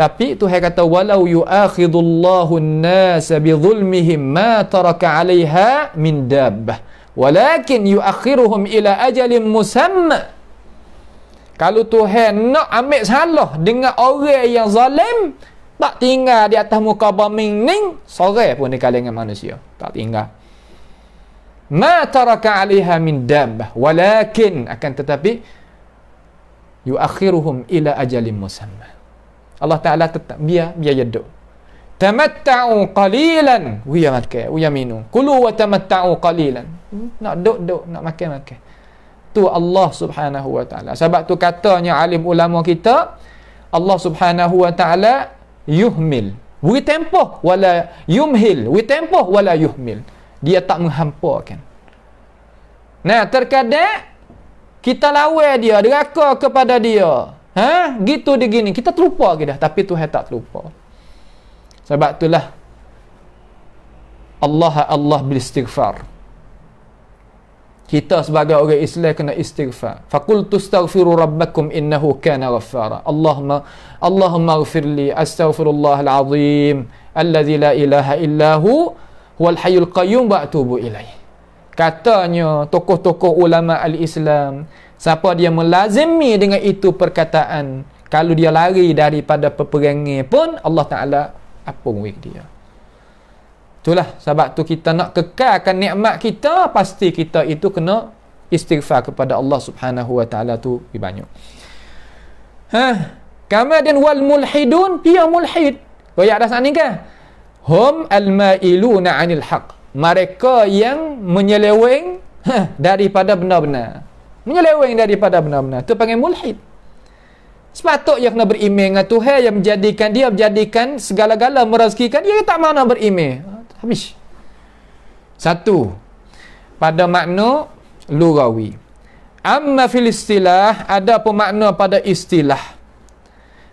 tapi Tuhan kata walau yu'akhidullahu an-nasa bi zulmihim, ma taraka 'alayha min dab. walakin yu'akhiruhum ila ajalin musamma kalau Tuhan nak ambil salah dengan orang yang zalim, tak tinggal di atas muka bumi ni sore pun di kalangan manusia tak tinggal ma taraka alaiha min dab walakin akan tetapi yuakhiruhum ila ajalin musamma Allah Taala tetap biar biar jadu tamatta'u qalilan wa makan wa yaminu kulu wa tamatta'u qalilan hmm, nak duk duk nak makan makan tu Allah Subhanahu wa taala sebab tu katanya alim ulama kita Allah Subhanahu wa taala yuhmil wi tempoh wala yumhil wi tempoh wala yuhmil dia tak menghampakan nah terkadang kita lawa dia deraka kepada dia ha gitu dia gini kita terlupa ke dah tapi Tuhan tak terlupa sebab itulah Allah Allah beristighfar kita sebagai orang Islam kena istighfar. Faqul tustaghfiru rabbakum innahu kana ghaffara. Allahumma Allahumma ighfirli astaghfirullah alazim alladhi la ilaha illa hu huwal hayyul qayyum wa atubu ilaih. Katanya tokoh-tokoh ulama al-Islam siapa dia melazimi dengan itu perkataan kalau dia lari daripada peperangan pun Allah Taala apung dia. Itulah sebab tu kita nak kekalkan nikmat kita pasti kita itu kena istighfar kepada Allah Subhanahu wa taala tu banyak. Ha, kemudian wal mulhidun dia mulhid. Royak dah sana ni ke? Hum al-mailuna 'anil haqq. Mereka yang menyeleweng ha, daripada benar-benar. Menyeleweng daripada benar-benar. Tu panggil mulhid. Sepatutnya kena berimeh dengan Tuhan yang menjadikan dia, menjadikan segala-gala, merazkikan dia, tak mana berimeh. Habis. Satu. Pada makna lurawi. Amma fil istilah, ada pun makna pada istilah.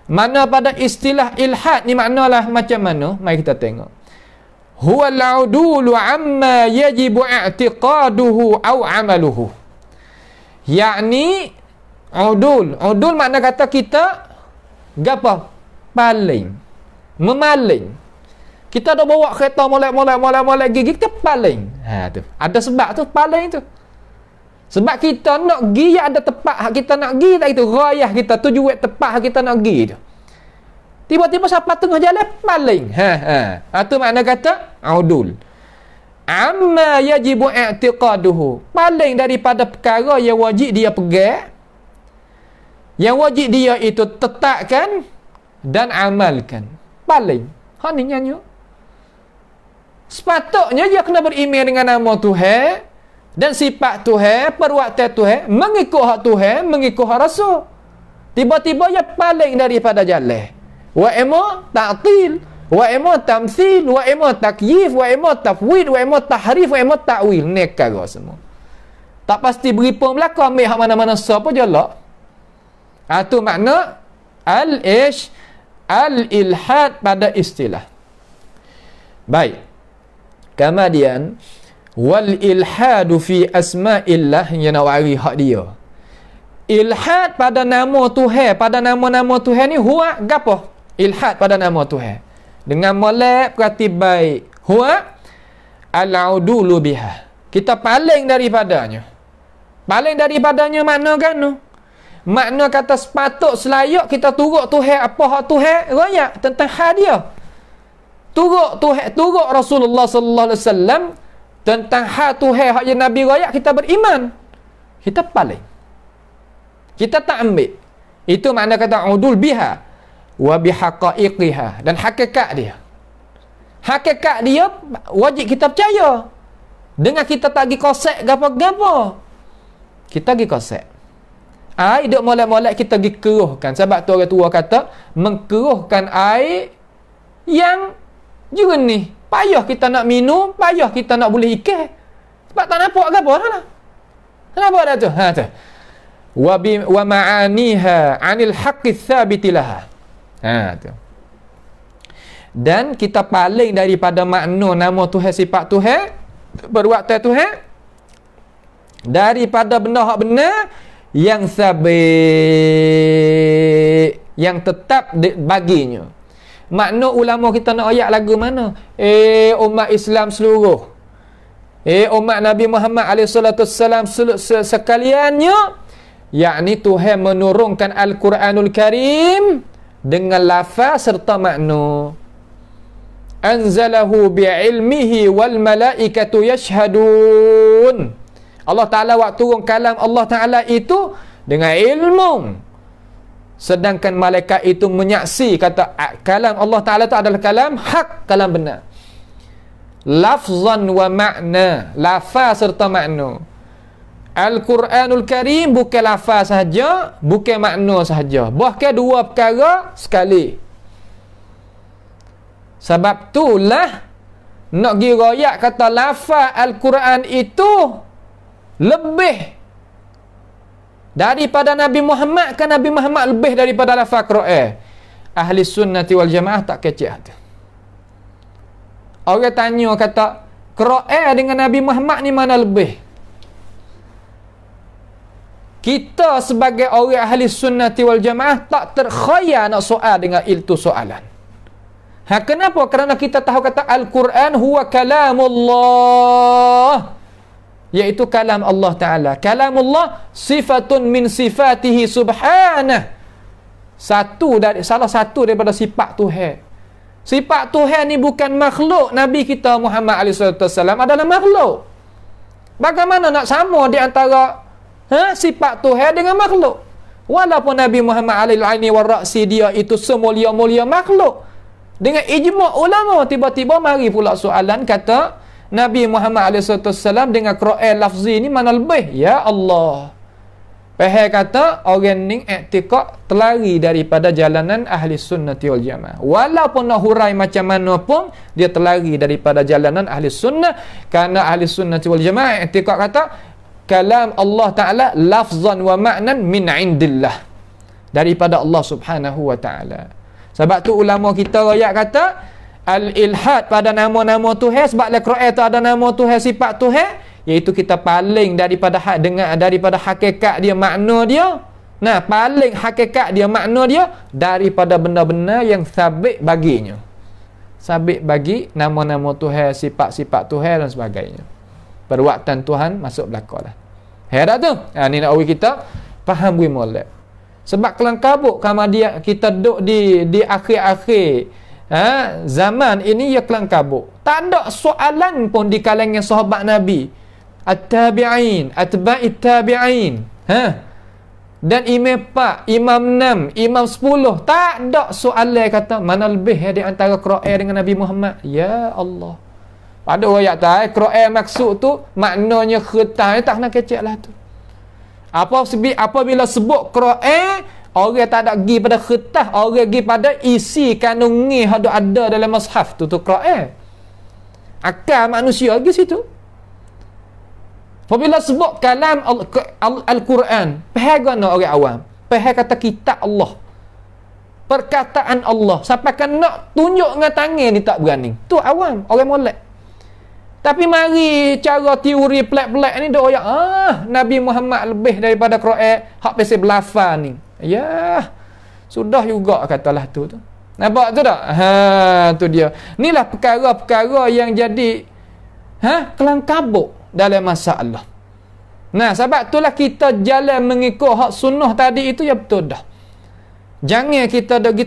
mana pada istilah ilhad ni maknalah macam mana? Mari kita tengok. Huwa la'udulu amma yajibu i'tiqaduhu au amaluhu. Yakni Audul. Audul makna kata kita gapa, Paling. Memaling. Kita dah bawa kereta molek-molek molek-molek gigi kita paling. Ha tu. Ada sebab tu paling tu. Sebab kita nak gi yang ada tempat hak kita nak gi tak itu royah kita tujuan tempat hak kita nak gi tu. Tiba-tiba siapa tengah jalan paling. Ha ha. Atu ha, makna kata audul. Amma yajibu i'tiqaduhu. Paling daripada perkara yang wajib dia pegang yang wajib dia itu tetapkan dan amalkan. Paling. Ha ni nyanyi. Sepatutnya dia kena beriman dengan nama Tuhan dan sifat Tuhan, perwakta Tuhan, mengikut hak Tuhan, mengikut hak Rasul. Tiba-tiba dia paling daripada jalan. Wa ema ta'til, wa ema tamthil, wa ema takyif, wa ema tafwid, wa ema tahrif, wa ema ta'wil. Nekar semua. Tak pasti beri pun belakang ambil hak mana-mana sah pun jelak. Itu ha, makna al-ish al-ilhad pada istilah. Baik. Kemudian wal ilhadu fi asma'illah yang nawari hak dia. Ilhad pada nama Tuhan, pada nama-nama Tuhan ni huwa gapo? Ilhad pada nama Tuhan. Dengan molek berarti baik. Huwa al-audulu biha. Kita paling daripadanya. Paling daripadanya mana kan? No? makna kata sepatut selayak kita turut Tuhan apa hak Tuhan royak tentang hadiah dia turut Tuhan turut Rasulullah sallallahu alaihi wasallam tentang hak Tuhan hak yang Nabi royak kita beriman kita paling kita tak ambil itu makna kata udul biha wa bihaqaiqiha dan hakikat dia hakikat dia wajib kita percaya dengan kita tak pergi kosek gapo-gapo kita gi kosek air duk molek-molek kita pergi keruhkan sebab tu orang tua kata mengkeruhkan air yang juga jernih payah kita nak minum payah kita nak boleh ikan sebab tak nampak ke apa lah kenapa dah tu ha tu wa bi wa ma'aniha 'anil haqqi thabit laha ha tu dan kita paling daripada makna nama Tuhan sifat Tuhan berwaktu Tuhan daripada benda hak benar yang sabi, yang tetap baginya makna ulama kita nak ayat lagu mana eh umat Islam seluruh eh umat Nabi Muhammad alaihi salatu wasalam sekaliannya yakni Tuhan menurunkan Al-Quranul Karim dengan lafaz serta makna anzalahu bi ilmihi wal malaikatu yashhadun Allah Ta'ala waktu turun kalam Allah Ta'ala itu dengan ilmu. Sedangkan malaikat itu menyaksi kata kalam Allah Ta'ala itu adalah kalam hak, kalam benar. Lafzan wa ma'na, lafa serta makna. Al-Quranul Karim bukan lafa sahaja, bukan makna sahaja. Bahkan dua perkara sekali. Sebab itulah nak pergi royak kata lafa Al-Quran itu lebih daripada Nabi Muhammad kan Nabi Muhammad lebih daripada lafaz Quran ahli sunnati wal jamaah tak kecil tu orang tanya kata Quran dengan Nabi Muhammad ni mana lebih kita sebagai orang ahli sunnati wal jamaah tak terkhayal nak soal dengan itu soalan ha, kenapa kerana kita tahu kata Al-Quran huwa kalamullah iaitu kalam Allah Ta'ala. Kalam Allah sifatun min sifatihi subhanah. Satu dari, salah satu daripada sifat Tuhan. Sifat Tuhan ni bukan makhluk Nabi kita Muhammad SAW adalah makhluk. Bagaimana nak sama di antara ha, sifat Tuhan dengan makhluk? Walaupun Nabi Muhammad alaihi alaihi wa raksi dia itu semulia-mulia makhluk. Dengan ijma' ulama tiba-tiba mari pula soalan kata Nabi Muhammad SAW dengan Quran lafzi ni mana lebih? Ya Allah. Pehe kata, orang ni aktiqat terlari daripada jalanan ahli sunnati wal jamaah. Walaupun nak hurai macam mana pun, dia terlari daripada jalanan ahli sunnah. Kerana ahli sunnati wal jamaah aktiqat kata, kalam Allah Ta'ala lafzan wa maknan min indillah. Daripada Allah Subhanahu Wa Ta'ala. Sebab tu ulama kita rakyat kata, al-ilhad pada nama-nama Tuhan sebab al-Quran tu ada nama Tuhan sifat Tuhan iaitu kita paling daripada hak dengan daripada hakikat dia makna dia nah paling hakikat dia makna dia daripada benda-benda yang sabit baginya sabit bagi nama-nama Tuhan sifat-sifat Tuhan dan sebagainya perwaktan Tuhan masuk belakalah Hei tak tu? Ha, ni nak awi kita faham bui molek. Sebab kelangkabuk kama dia kita duduk di di akhir-akhir ha, zaman ini ia kelang kabuk. Tak ada soalan pun di kalangan sahabat Nabi. At-tabi'in, at-tabi'in. tabiin Ha? Dan imam 4, imam enam, imam sepuluh. Tak ada soalan kata Mana lebih ya, di antara Kro'el dengan Nabi Muhammad Ya Allah Ada orang yang tahu Kro'el eh, maksud tu Maknanya khutah Tak nak kecil lah tu apa, apabila sebut Kro'el Orang tak ada pergi pada khutah Orang pergi pada isi kanungi Yang ada dalam mushaf tu tu eh Akal manusia pergi situ Apabila sebut kalam Al-Quran Pahagana orang awam Pahag kata kitab Allah Perkataan Allah Sampai kan nak tunjuk dengan tangan ni tak berani Tu awam Orang molek tapi mari cara teori pelak-pelak ni dia oh, ya, ah Nabi Muhammad lebih daripada Quran hak pasal belafa ni Ya. Sudah juga katalah tu tu. Nampak tu tak? Ha tu dia. Inilah perkara-perkara yang jadi ha kelangkabut dalam masalah. Nah, sebab itulah kita jalan mengikut hak sunnah tadi itu ya betul dah. Jangan kita dah pergi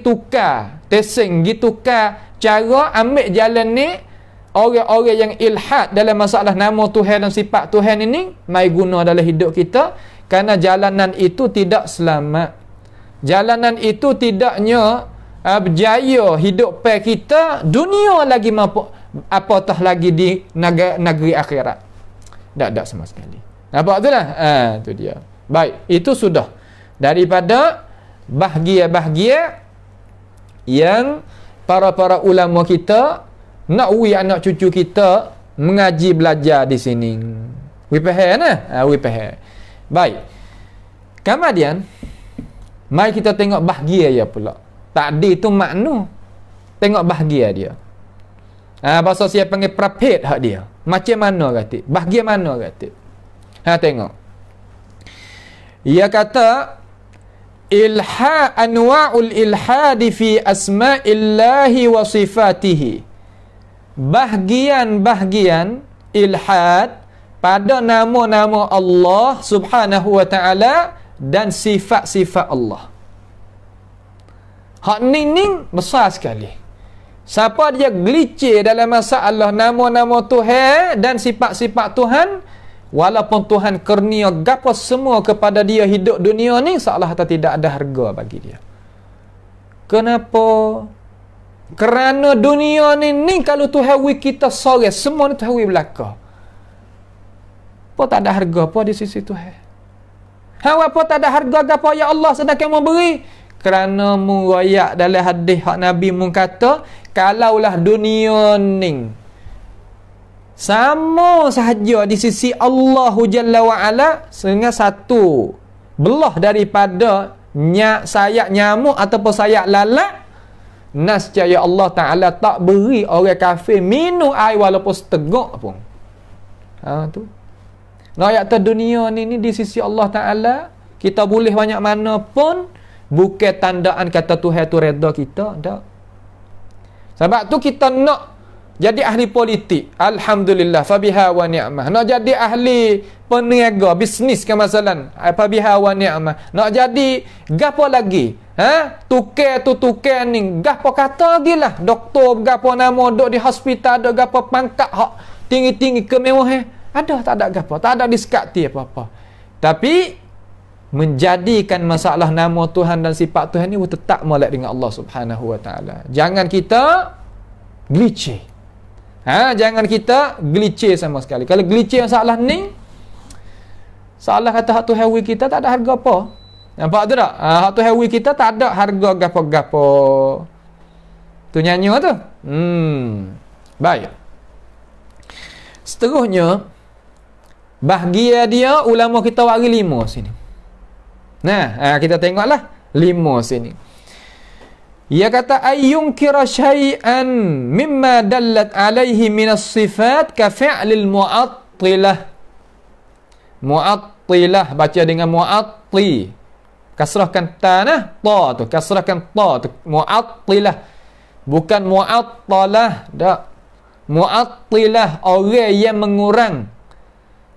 tesing, pergi tukar cara ambil jalan ni, orang-orang yang ilhad dalam masalah nama Tuhan dan sifat Tuhan ini, mai guna dalam hidup kita, kerana jalanan itu tidak selamat jalanan itu tidaknya uh, berjaya hidup pe kita dunia lagi mampu apatah lagi di negeri akhirat tak ada sama sekali nampak tu lah ha, tu dia baik itu sudah daripada bahagia-bahagia yang para-para ulama kita nak ui anak cucu kita mengaji belajar di sini we pahal nah? Kan? Ha, we pahal baik kemudian Mari kita tengok bahagia dia pula. Takdir itu maknu, Tengok bahagia dia. Ah ha, bahasa saya panggil prapet hak dia. Macam mana kata? Bahagia mana kata? Ha tengok. Ia kata ilha anwa'ul ilhadi fi asma'illahi wa sifatihi. Bahagian-bahagian ilhad pada nama-nama Allah Subhanahu wa taala dan sifat-sifat Allah. Hak ni ni besar sekali. Siapa dia gelicir dalam masa Allah nama-nama Tuhan dan sifat-sifat Tuhan, walaupun Tuhan kurnia gapo semua kepada dia hidup dunia ni, seolah atau tidak ada harga bagi dia. Kenapa? Kerana dunia ni ni kalau Tuhan kita sore, semua ni Tuhan belaka. Apa tak ada harga apa di sisi Tuhan? Hang apa tak ada harga gapo ya Allah sedekah sedangkan memberi? Kerana mu royak dalam hadis hak Nabi mu kata, kalaulah dunia ni sama sahaja di sisi Allah Jalla wa Ala dengan satu belah daripada nyak sayap nyamuk ataupun sayap lalat caya Allah Taala tak beri orang kafir minum air walaupun seteguk pun. Ha tu. Nayata terdunia ni ni di sisi Allah Ta'ala Kita boleh banyak mana pun Bukan tandaan kata Tuhan tu reda kita Tak Sebab tu kita nak Jadi ahli politik Alhamdulillah Fabiha wa ni'mah Nak jadi ahli peniaga Bisnis ke masalah eh, Fabiha wa ni'mah Nak jadi Gapa lagi Ha? Tukar tu tukar ni Gapa kata lagi lah Doktor Gapa nama Duk di hospital Duk gapa pangkat tinggi-tinggi kemewahan eh? Ada tak ada apa? Tak ada diskati apa-apa. Tapi menjadikan masalah nama Tuhan dan sifat Tuhan ni tetap molek dengan Allah Subhanahu Wa Taala. Jangan kita glitchy. Ha, jangan kita glitchy sama sekali. Kalau glitchy masalah ni salah kata hak Tuhan kita tak ada harga apa. Nampak tu tak? Ha, hak Tuhan kita tak ada harga gapo-gapo. Tu nyanyi tu. Hmm. Baik. Seterusnya, Bahagia dia ulama kita bagi lima sini. Nah, ah, kita tengoklah lima sini. Ia kata ayyun kira syai'an mimma dallat alaihi min as-sifat ka fi'lil mu'attilah. Mu'attilah baca dengan mu'atti. Kasrahkan ta nah, ta tu, kasrahkan ta tu mu'attilah. Bukan mu'attalah, dak. Mu'attilah orang yang mengurang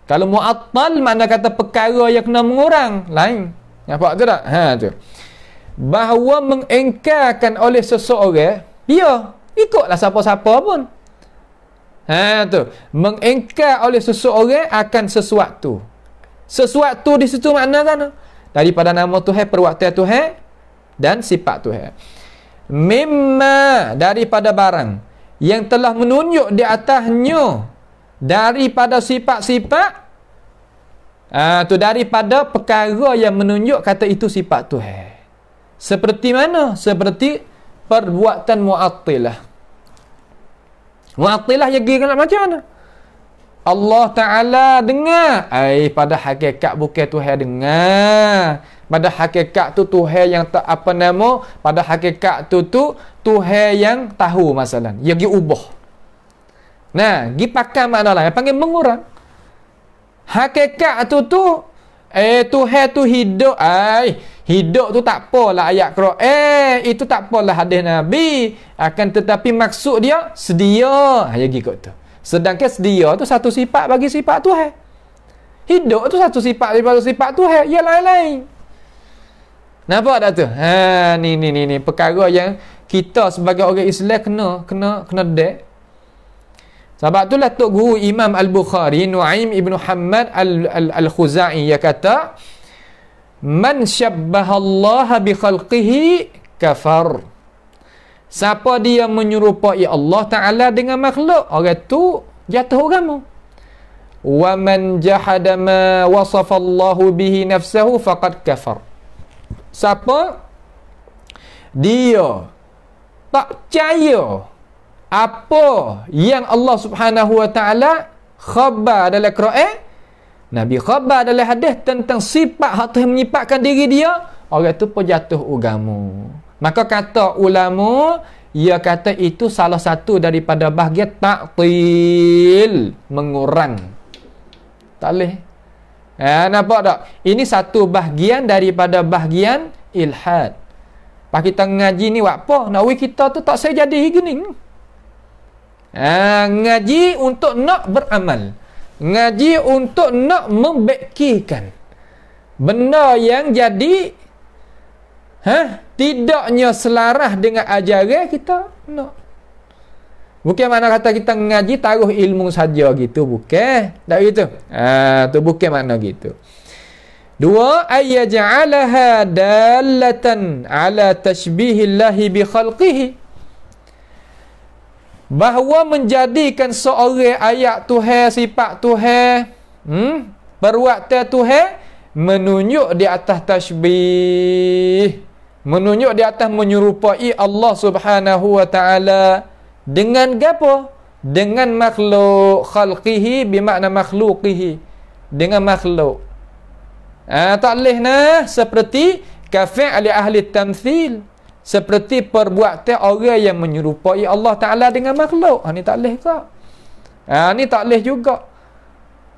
kalau mu'attal makna kata perkara yang kena mengurang lain. Nampak tu tak? Ha tu. Bahawa mengengkarkan oleh seseorang, dia ikutlah siapa-siapa pun. Ha tu. Mengengkar oleh seseorang akan sesuatu. Sesuatu di situ makna kan? Daripada nama tu Tuhan, tu Tuhan dan sifat Tuhan. Mimma daripada barang yang telah menunjuk di atasnya daripada sifat-sifat uh, tu daripada perkara yang menunjuk kata itu sifat Tuhan. Seperti mana? Seperti perbuatan mu'attilah. Mu'attilah yang gila macam mana? Allah Ta'ala dengar. ai pada hakikat bukan Tuhan dengar. Pada hakikat tu Tuhan yang tak apa nama. Pada hakikat tu tu Tuhan yang tahu masalah. Yang diubah. Nah, gi pakai makna lain. Panggil mengurang. Hakikat tu tu, eh Tuhan tu hidup. Ay, hidup tu tak apalah ayat kera. Eh, itu tak apalah hadis Nabi. Akan tetapi maksud dia, sedia. Hanya gi kot tu. Sedangkan sedia tu satu sifat bagi sifat Tuhan. Hidup tu satu sifat daripada sifat Tuhan. Ya lain-lain. Nampak tak tu? Ha, ni, ni, ni, ni. Perkara yang kita sebagai orang Islam kena, kena, kena dek. Sebab itulah Tok Guru Imam Al-Bukhari Nu'aim Ibn Hamad Al-Khuzai Yang kata Man syabbahallah bi khalqihi kafar Siapa dia menyerupai Allah Ta'ala dengan makhluk Orang tu jatuh agama Wa man jahada ma wasafallahu bihi nafsahu faqad kafar Siapa? Dia Tak percaya apa yang Allah Subhanahu Wa Taala khabar dalam Quran Nabi khabar dalam hadis tentang sifat hati Tuhan menyifatkan diri dia orang tu pejatuh ugamu. maka kata ulamu, ia kata itu salah satu daripada bahagian taktil mengurang tak boleh eh, nampak tak ini satu bahagian daripada bahagian ilhad Pak kita ngaji ni apa? Nak kita tu tak saya jadi gini. Hmm. Ha, ngaji untuk nak beramal. Ngaji untuk nak membekikan. Benda yang jadi ha, tidaknya selarah dengan ajaran kita nak. Bukan mana kata kita ngaji taruh ilmu saja gitu. Bukan. Tak gitu. Ah, ha, tu bukan makna gitu. Dua, ayya ja'alaha dalatan ala tashbihillahi bi khalqihi bahawa menjadikan seorang ayat tuhe, sifat Tuhan hmm perbuatan tuhe, menunjuk di atas tasbih menunjuk di atas menyerupai Allah Subhanahu wa taala dengan gapo dengan makhluk khalqihi bermakna makhluqihi dengan makhluk ah ha, tak leh nah seperti kafi'li ahli tamthil seperti perbuatan orang yang menyerupai Allah Ta'ala dengan makhluk. Ha, ni tak boleh kak. Ha, ni tak boleh juga.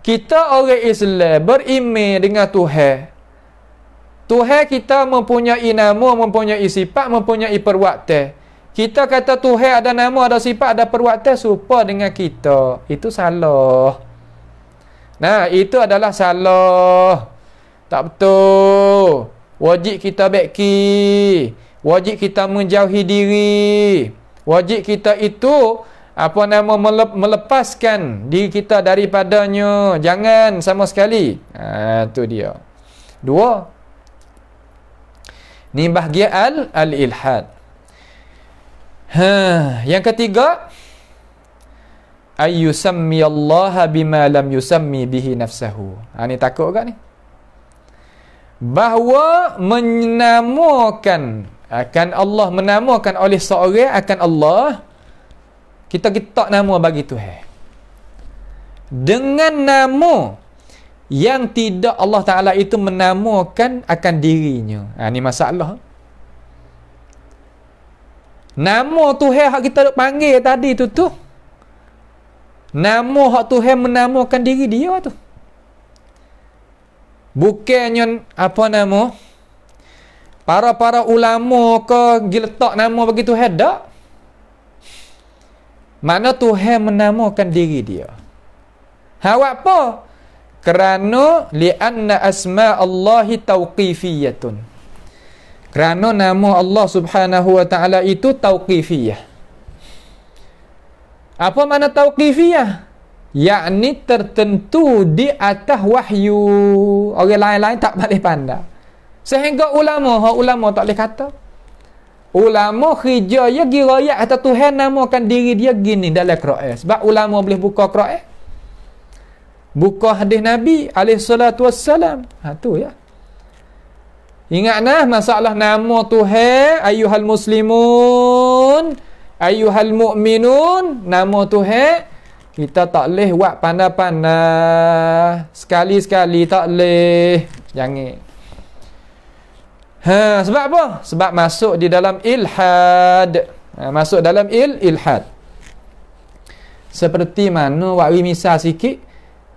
Kita orang Islam beriman dengan Tuhan. Tuhan kita mempunyai nama, mempunyai sifat, mempunyai perbuatan. Kita kata Tuhan ada nama, ada sifat, ada perbuatan serupa dengan kita. Itu salah. Nah, itu adalah salah. Tak betul. Wajib kita baik Wajib kita menjauhi diri. Wajib kita itu apa nama melepaskan diri kita daripadanya. Jangan sama sekali. Itu ha, dia. Dua. Ni bahagia al-ilhad. Ha, yang ketiga ay Allah bima lam yusammi bihi nafsahu. Ha ni takut gak ni? Bahawa menamakan akan Allah menamakan oleh seorang akan Allah kita ketak nama bagi Tuhan dengan nama yang tidak Allah Ta'ala itu menamakan akan dirinya ha, ni masalah nama Tuhan hak kita duk panggil tadi tu tu nama hak Tuhan menamakan diri dia tu bukannya apa nama para-para ulama ke gil nama bagi Tuhan dak mana Tuhan menamakan diri dia Hawa apa kerana li anna asma Allahi tauqifiyatun kerana nama Allah Subhanahu wa taala itu tauqifiyah apa makna tauqifiyah yakni tertentu di atas wahyu orang lain-lain tak boleh pandang Sehingga ulama, ha, ulama tak boleh kata. Ulama kerja ya girayat atau Tuhan namakan diri dia gini dalam Quran. Sebab ulama boleh buka Quran. Buka hadis Nabi alaihi salatu wassalam. Ha tu ya. Ingatlah masalah nama Tuhan ayyuhal muslimun ayyuhal mu'minun nama Tuhan kita tak boleh buat pandai-pandai sekali-sekali tak boleh jangan Ha, sebab apa? Sebab masuk di dalam ilhad. Ha, masuk dalam il ilhad. Seperti mana wakwi misal sikit.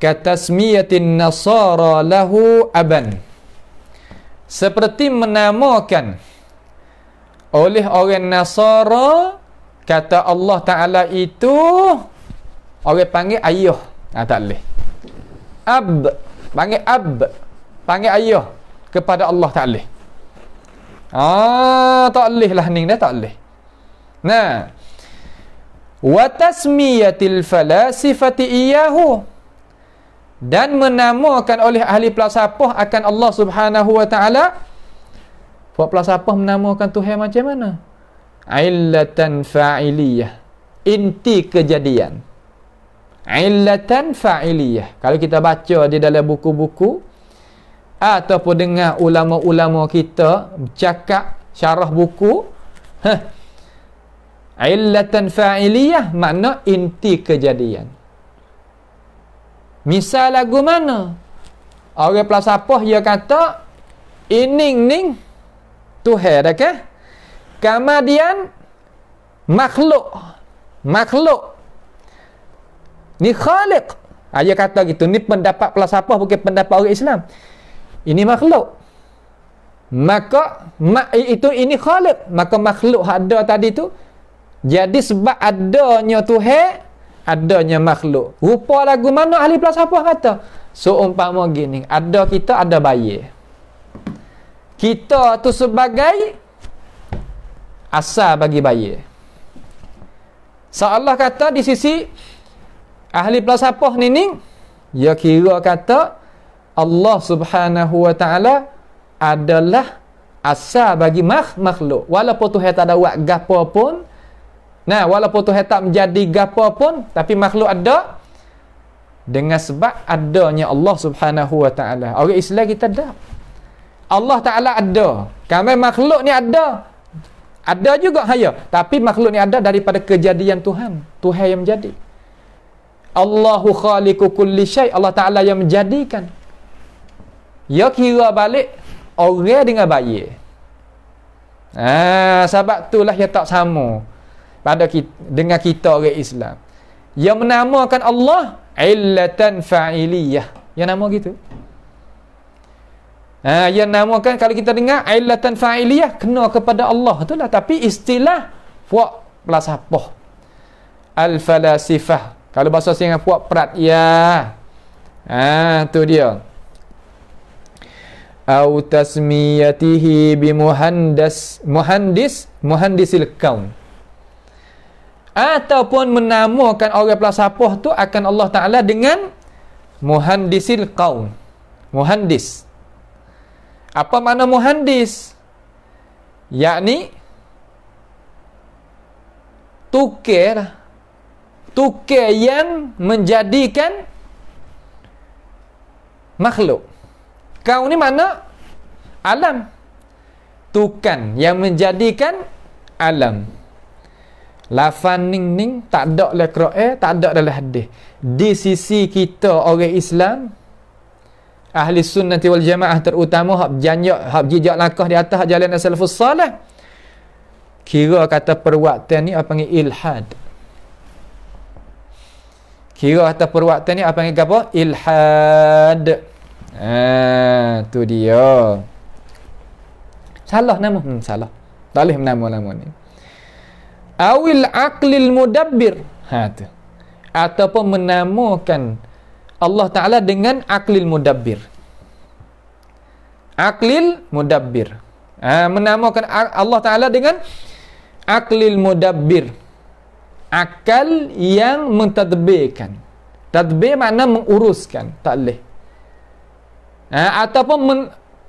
Kata smiyatin nasara lahu aban. Seperti menamakan oleh orang Nasara kata Allah Taala itu orang panggil ayah. Ah ha, tak leh. Ab panggil ab panggil ayah kepada Allah Taala. Ah, tak leh lah ni dah tak leh. Nah. Wa tasmiyatil falasifati iyahu. Dan menamakan oleh ahli falsafah akan Allah Subhanahu wa taala. Buat falsafah menamakan Tuhan macam mana? Illatan fa'iliyah. Inti kejadian. Illatan fa'iliyah. Kalau kita baca di dalam buku-buku, ataupun dengar ulama-ulama kita cakap syarah buku ha illatan fa'iliyah makna inti kejadian misal lagu mana orang pelas apa dia kata ining ning tuhe dah ke kemudian makhluk makhluk ni khaliq ah, dia kata gitu ni pendapat pelas apa bukan pendapat orang Islam ini makhluk maka mak itu ini khalik maka makhluk ada tadi tu jadi sebab adanya Tuhan adanya makhluk rupa lagu mana ahli falsafah kata so umpama gini ada kita ada bayi kita tu sebagai asal bagi bayi seolah kata di sisi ahli falsafah ni ni ya kira kata Allah Subhanahu Wa Taala adalah asa bagi makhluk. Walaupun Tuhan tak ada buat gapo pun, nah walaupun Tuhan tak menjadi gapo pun, tapi makhluk ada dengan sebab adanya Allah Subhanahu Wa Taala. Orang Islam kita ada. Allah Taala ada. Kami makhluk ni ada. Ada juga haya, tapi makhluk ni ada daripada kejadian Tuhan. Tuhan yang menjadi. Allahu khaliqu kulli syai. Allah Taala yang menjadikan ia ya, kira balik orang dengan bayi Ah, ha, sebab itulah ia tak sama pada kita, dengan kita orang Islam yang menamakan Allah illatan fa'iliyah yang nama gitu Ah, yang namakan kalau kita dengar illatan fa'iliyah kena kepada Allah itulah tapi istilah puak belas al-falasifah kalau bahasa Singapura perat ya ah, tu dia atau tasmiyatihi bimuhandas muhandis muhandisil kaun ataupun menamakan orang pelasapoh tu akan Allah Taala dengan muhandisil kaun muhandis apa mana muhandis yakni tuker tuker yang menjadikan makhluk kau ni mana? Alam Tukan yang menjadikan alam Lafan ning ning tak ada dalam Quran, eh, tak ada dalam hadis. Di sisi kita orang Islam, ahli sunnati wal jamaah terutama hab janjak hab jijak langkah di atas jalan salafus salih. Kira kata perwaktan ni apa panggil ilhad. Kira kata perwaktan ni apa panggil apa? Ilhad. Ah, tu dia. Salah nama, hmm, salah. Tak boleh nama nama ni. Awil aqlil mudabbir. Ha tu. Ataupun menamakan Allah Ta'ala dengan aqlil mudabbir. Aqlil mudabbir. Ha, menamakan Allah Ta'ala dengan aqlil mudabbir. Akal yang mentadbirkan. Tadbir makna menguruskan. Tak boleh eh, ataupun men,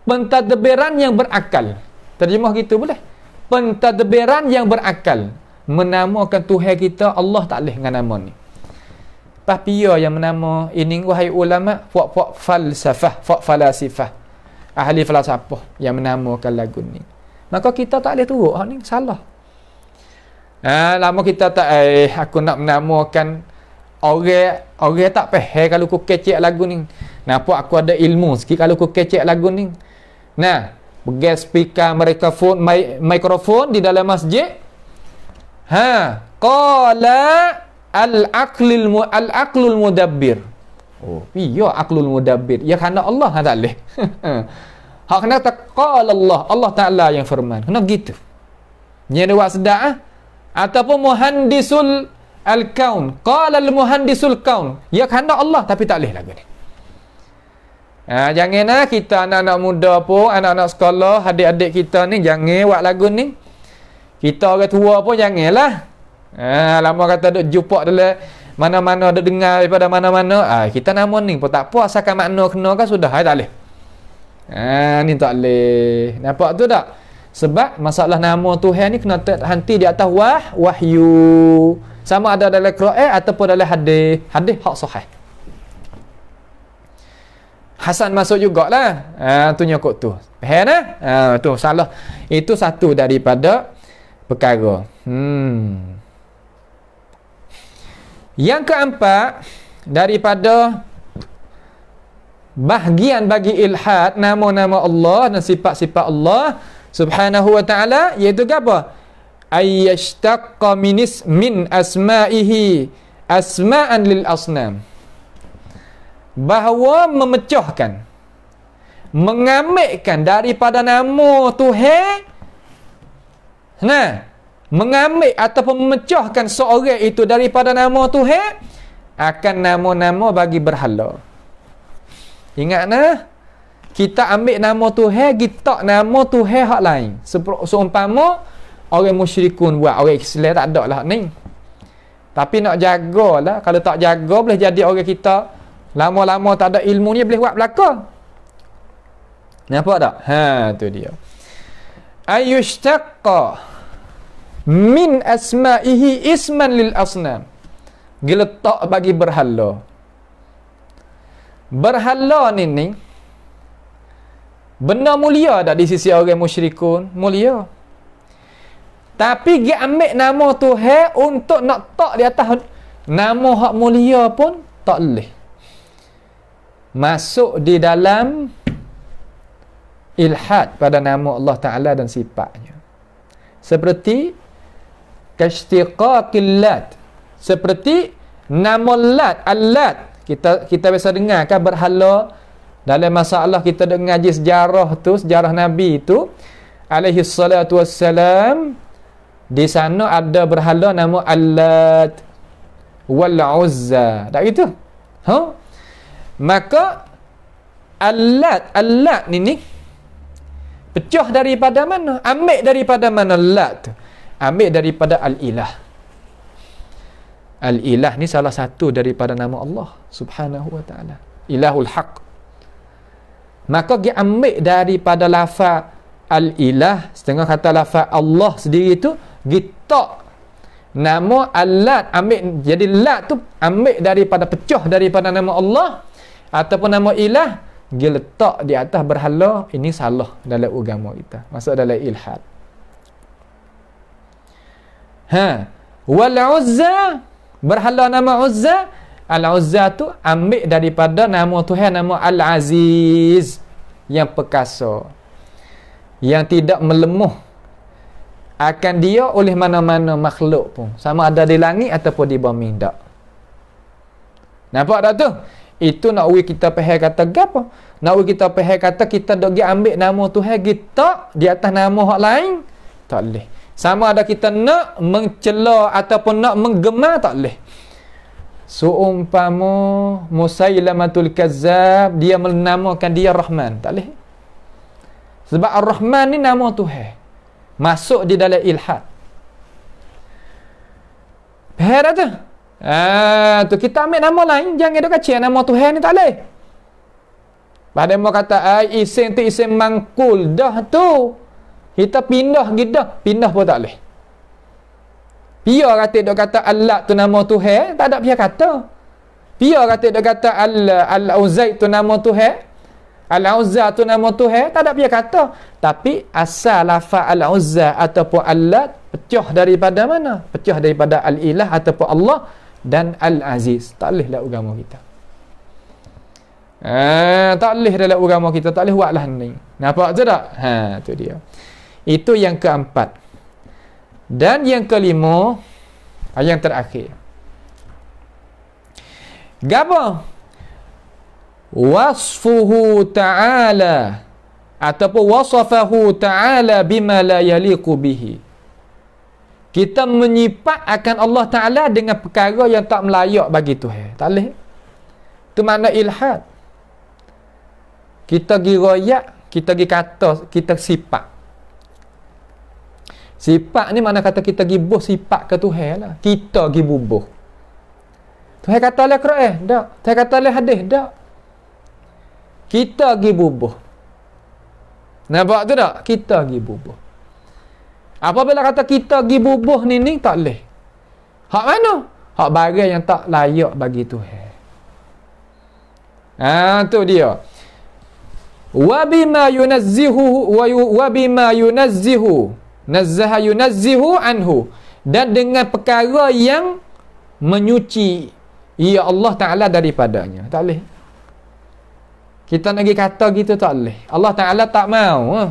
pentadbiran yang berakal terjemah gitu boleh pentadbiran yang berakal menamakan Tuhan kita Allah tak boleh dengan nama ni Pahpia yang menama ini wahai ulama fuak-fuak falsafah fuak falasifah ahli falsafah yang menamakan lagu ni maka kita tak boleh turut ha, ni salah eh, lama kita tak eh aku nak menamakan orang orang tak peh eh, kalau ku kecek lagu ni Nampak aku ada ilmu sikit kalau aku kecek lagu ni. Nah, pergi speaker mereka phone mikrofon di dalam masjid. Ha, qala al-aqlul mu- al-aqlul mudabbir. Oh, iya aqlul mudabbir. Ya kerana Allah tak Ha, *laughs* Hak kena taqala Allah, Allah Taala yang firman. Kena gitu. Nyeri ada sedak ah. Ataupun muhandisul al-kaun. Qala al-muhandisul kaun. Ya kerana Allah tapi tak leh lagu ni. Ha, janganlah kita anak-anak muda pun, anak-anak sekolah, adik-adik kita ni, jangan buat lagu ni. Kita orang tua pun janganlah. Ha, lama kata duk jumpa dalam mana-mana, duk dengar daripada mana-mana. Ha, kita nama ni pun tak apa, asalkan makna kena kan sudah. Hai, eh, tak boleh. Ha, ni tak boleh. Nampak tu tak? Sebab masalah nama tu Tuhan ni kena terhenti di atas wah, wahyu. Sama ada dalam Quran ataupun dalam hadis. Hadis hak sahih. Hasan masuk jugalah. Ha, tu nyokok tu. Faham eh? Ha, tu salah. Itu satu daripada perkara. Hmm. Yang keempat, daripada bahagian bagi ilhad, nama-nama Allah dan sifat-sifat Allah subhanahu wa ta'ala, iaitu apa? Ayyashtaqa minis min asma'ihi asma'an lil asnam bahawa memecahkan mengambilkan daripada nama Tuhan nah mengambil ataupun memecahkan seorang itu daripada nama Tuhan akan nama-nama bagi berhala ingat nah kita ambil nama Tuhan kita nama Tuhan hak lain seumpama orang musyrikun buat orang Islam tak ada lah ni tapi nak jagalah kalau tak jaga boleh jadi orang kita Lama-lama tak ada ilmu ni boleh buat belaka. Nampak tak? Ha, tu dia. Ayushtaqqa min asma'ihi isman lil asnam. Giletak bagi berhala. Berhala ni ni benda mulia dah di sisi orang musyrikun, mulia. Tapi dia ambil nama Tuhan untuk nak tak di atas nama hak mulia pun tak leh masuk di dalam ilhad pada nama Allah Ta'ala dan sifatnya. Seperti kashtiqaqillat. Seperti namulat alat. Kita kita biasa dengar kan berhala dalam masa Allah kita dengar je sejarah tu, sejarah Nabi tu. Alayhi salatu wassalam. Di sana ada berhala nama alat wal uzza. Tak gitu? Huh? maka alat alat ni ni pecah daripada mana ambil daripada mana lat tu ambil daripada al ilah al ilah ni salah satu daripada nama Allah subhanahu wa taala ilahul haq maka dia ambil daripada lafa al ilah setengah kata lafa Allah sendiri tu kita nama alat ambil jadi lat tu ambil daripada pecah daripada nama Allah ataupun nama ilah dia letak di atas berhala ini salah dalam agama kita masuk dalam ilhad ha wal uzza berhala nama uzza al uzza tu ambil daripada nama Tuhan nama al aziz yang perkasa yang tidak melemuh akan dia oleh mana-mana makhluk pun sama ada di langit ataupun di bumi tak nampak tak tu itu nak we kita pahal kata gapo? Nak we kita pahal kata kita dok gi ambil nama Tuhan kita di atas nama hak lain? Tak leh. Sama ada kita nak mencela ataupun nak menggemar tak leh. Seumpama so, Musailamatul Kazzab dia menamakan dia Rahman, tak leh. Sebab Ar-Rahman ni nama Tuhan. Masuk di dalam ilhad. Pahal tak? Ah, tu kita ambil nama lain jangan dok kecil nama Tuhan ni tak leh. Pada mau kata ai isim tu isim mangkul dah tu. Kita pindah gidah, pindah pun tak leh. Pia kata dok kata Allah tu nama Tuhan, tak ada pia kata. Pia kata dok kata Allah Al-Auzai tu nama Tuhan. Al-Auzah tu nama Tuhan, tak ada pihak kata. Tapi asal lafaz Al-Auzah ataupun Allah pecah daripada mana? Pecah daripada Al-Ilah ataupun Allah dan Al-Aziz tak boleh dalam agama kita eh, tak boleh dalam agama kita tak boleh buatlah ni nampak tu tak? Ha, tu dia itu yang keempat dan yang kelima ah, yang terakhir gapo wasfuhu ta'ala ataupun wasafahu ta'ala bima la yaliku bihi kita menyipat akan Allah Ta'ala dengan perkara yang tak melayak bagi Tuhan. Tak boleh. Tu mana ilhad. Kita pergi royak, kita pergi kata, kita sipat. Sipat ni mana kata kita pergi buh sipat ke Tuhan lah. Kita pergi bubuh. Tuhan kata oleh Quran? Eh? Tak. Tuhan kata oleh hadis? Tak. Kita pergi bubuh. Nampak tu tak? Kita pergi bubuh. Apabila kata kita pergi bubuh ni ni tak leh. Hak mana? Hak barang yang tak layak bagi Tuhan. Ha tu dia. Wa bima yunazzihu wa wa bima yunazzihu nazzaha yunazzihu anhu dan dengan perkara yang menyuci ya Allah taala daripadanya. Tak leh. Kita nak kata gitu tak leh. Allah taala tak mau. Ha?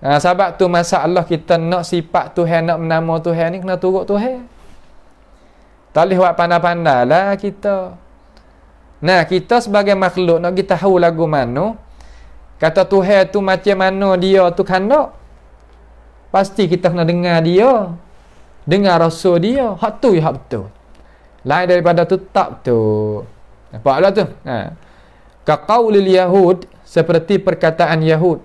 Ha, sebab tu masa Allah kita nak sifat Tuhan, nak nama Tuhan ni kena turut Tuhan. Tak boleh buat pandai-pandai lah kita. Nah, kita sebagai makhluk nak kita tahu lagu mana. Kata Tuhan tu macam mana dia tu kena. Pasti kita kena dengar dia. Dengar rasul dia. Hak tu ya hak tu. Lain daripada tu tak tu. Nampak lah tu. Ha. Kaqaulil Yahud seperti perkataan Yahud.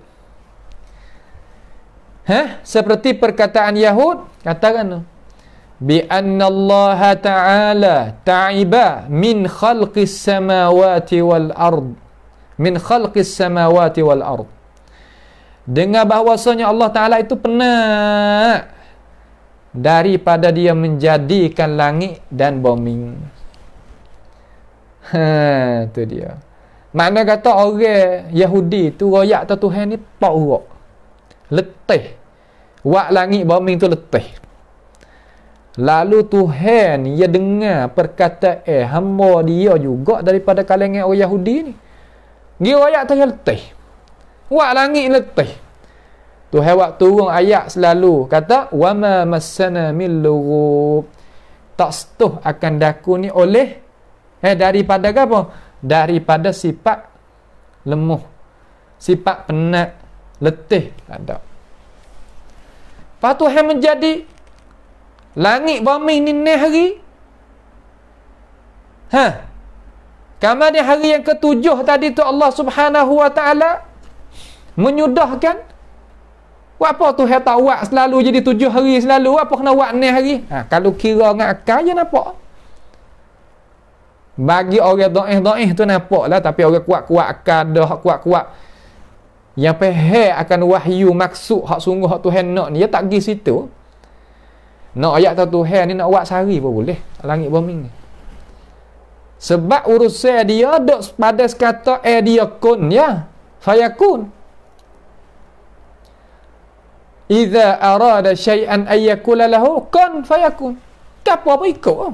Ha? Seperti perkataan Yahud, katakan tu. Bi annallaha ta'ala ta'iba min khalqis samawati wal ard. Min khalqis samawati wal ard. Dengan bahwasanya Allah Ta'ala itu penat daripada dia menjadikan langit dan bumi. Ha, tu dia. Mana kata orang Yahudi tu royak tu Tuhan ni pak urak letih wak langit bumi tu letih lalu Tuhan ia dengar perkataan eh, hamba dia juga daripada kalangan orang Yahudi ni dia ayat tu letih wak langit letih Tuhan wak turun ayat selalu kata wama massana min lughub tak setuh akan daku ni oleh eh daripada apa daripada sifat lemuh sifat penat letih landak lepas tu yang menjadi langit bumi ni ni hari ha kamar ni hari yang ketujuh tadi tu Allah subhanahu wa ta'ala menyudahkan buat apa tu yang tak buat selalu jadi tujuh hari selalu apa kena buat ni hari ha, kalau kira dengan akal je nampak bagi orang da'ih da'ih tu nampak lah tapi orang kuat-kuat akal kuat-kuat yang pehe akan wahyu maksud hak sungguh hak Tuhan nak ni dia tak pergi situ nak ayat tahu Tuhan ni nak buat sehari pun boleh langit bumi ni sebab urusan dia dok pada sekata eh dia kun ya saya kun Iza arada syai'an ayyakula lahu kun fayakun. Kapo apa ikut oh.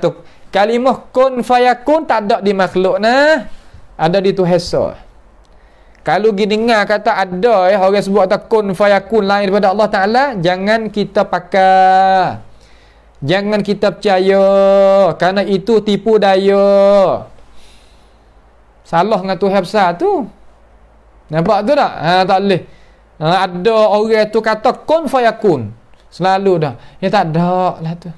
tu kalimah kun fayakun tak ada di makhluk nah ada di tu tuhesa kalau gini dengar kata ada ya orang sebut atau kun fayakun lain daripada Allah Taala jangan kita pakai jangan kita percaya kerana itu tipu daya salah dengan Tuhan besar tu nampak tu tak ha tak boleh ha, ada orang tu kata kun fayakun selalu dah ya tak ada lah tu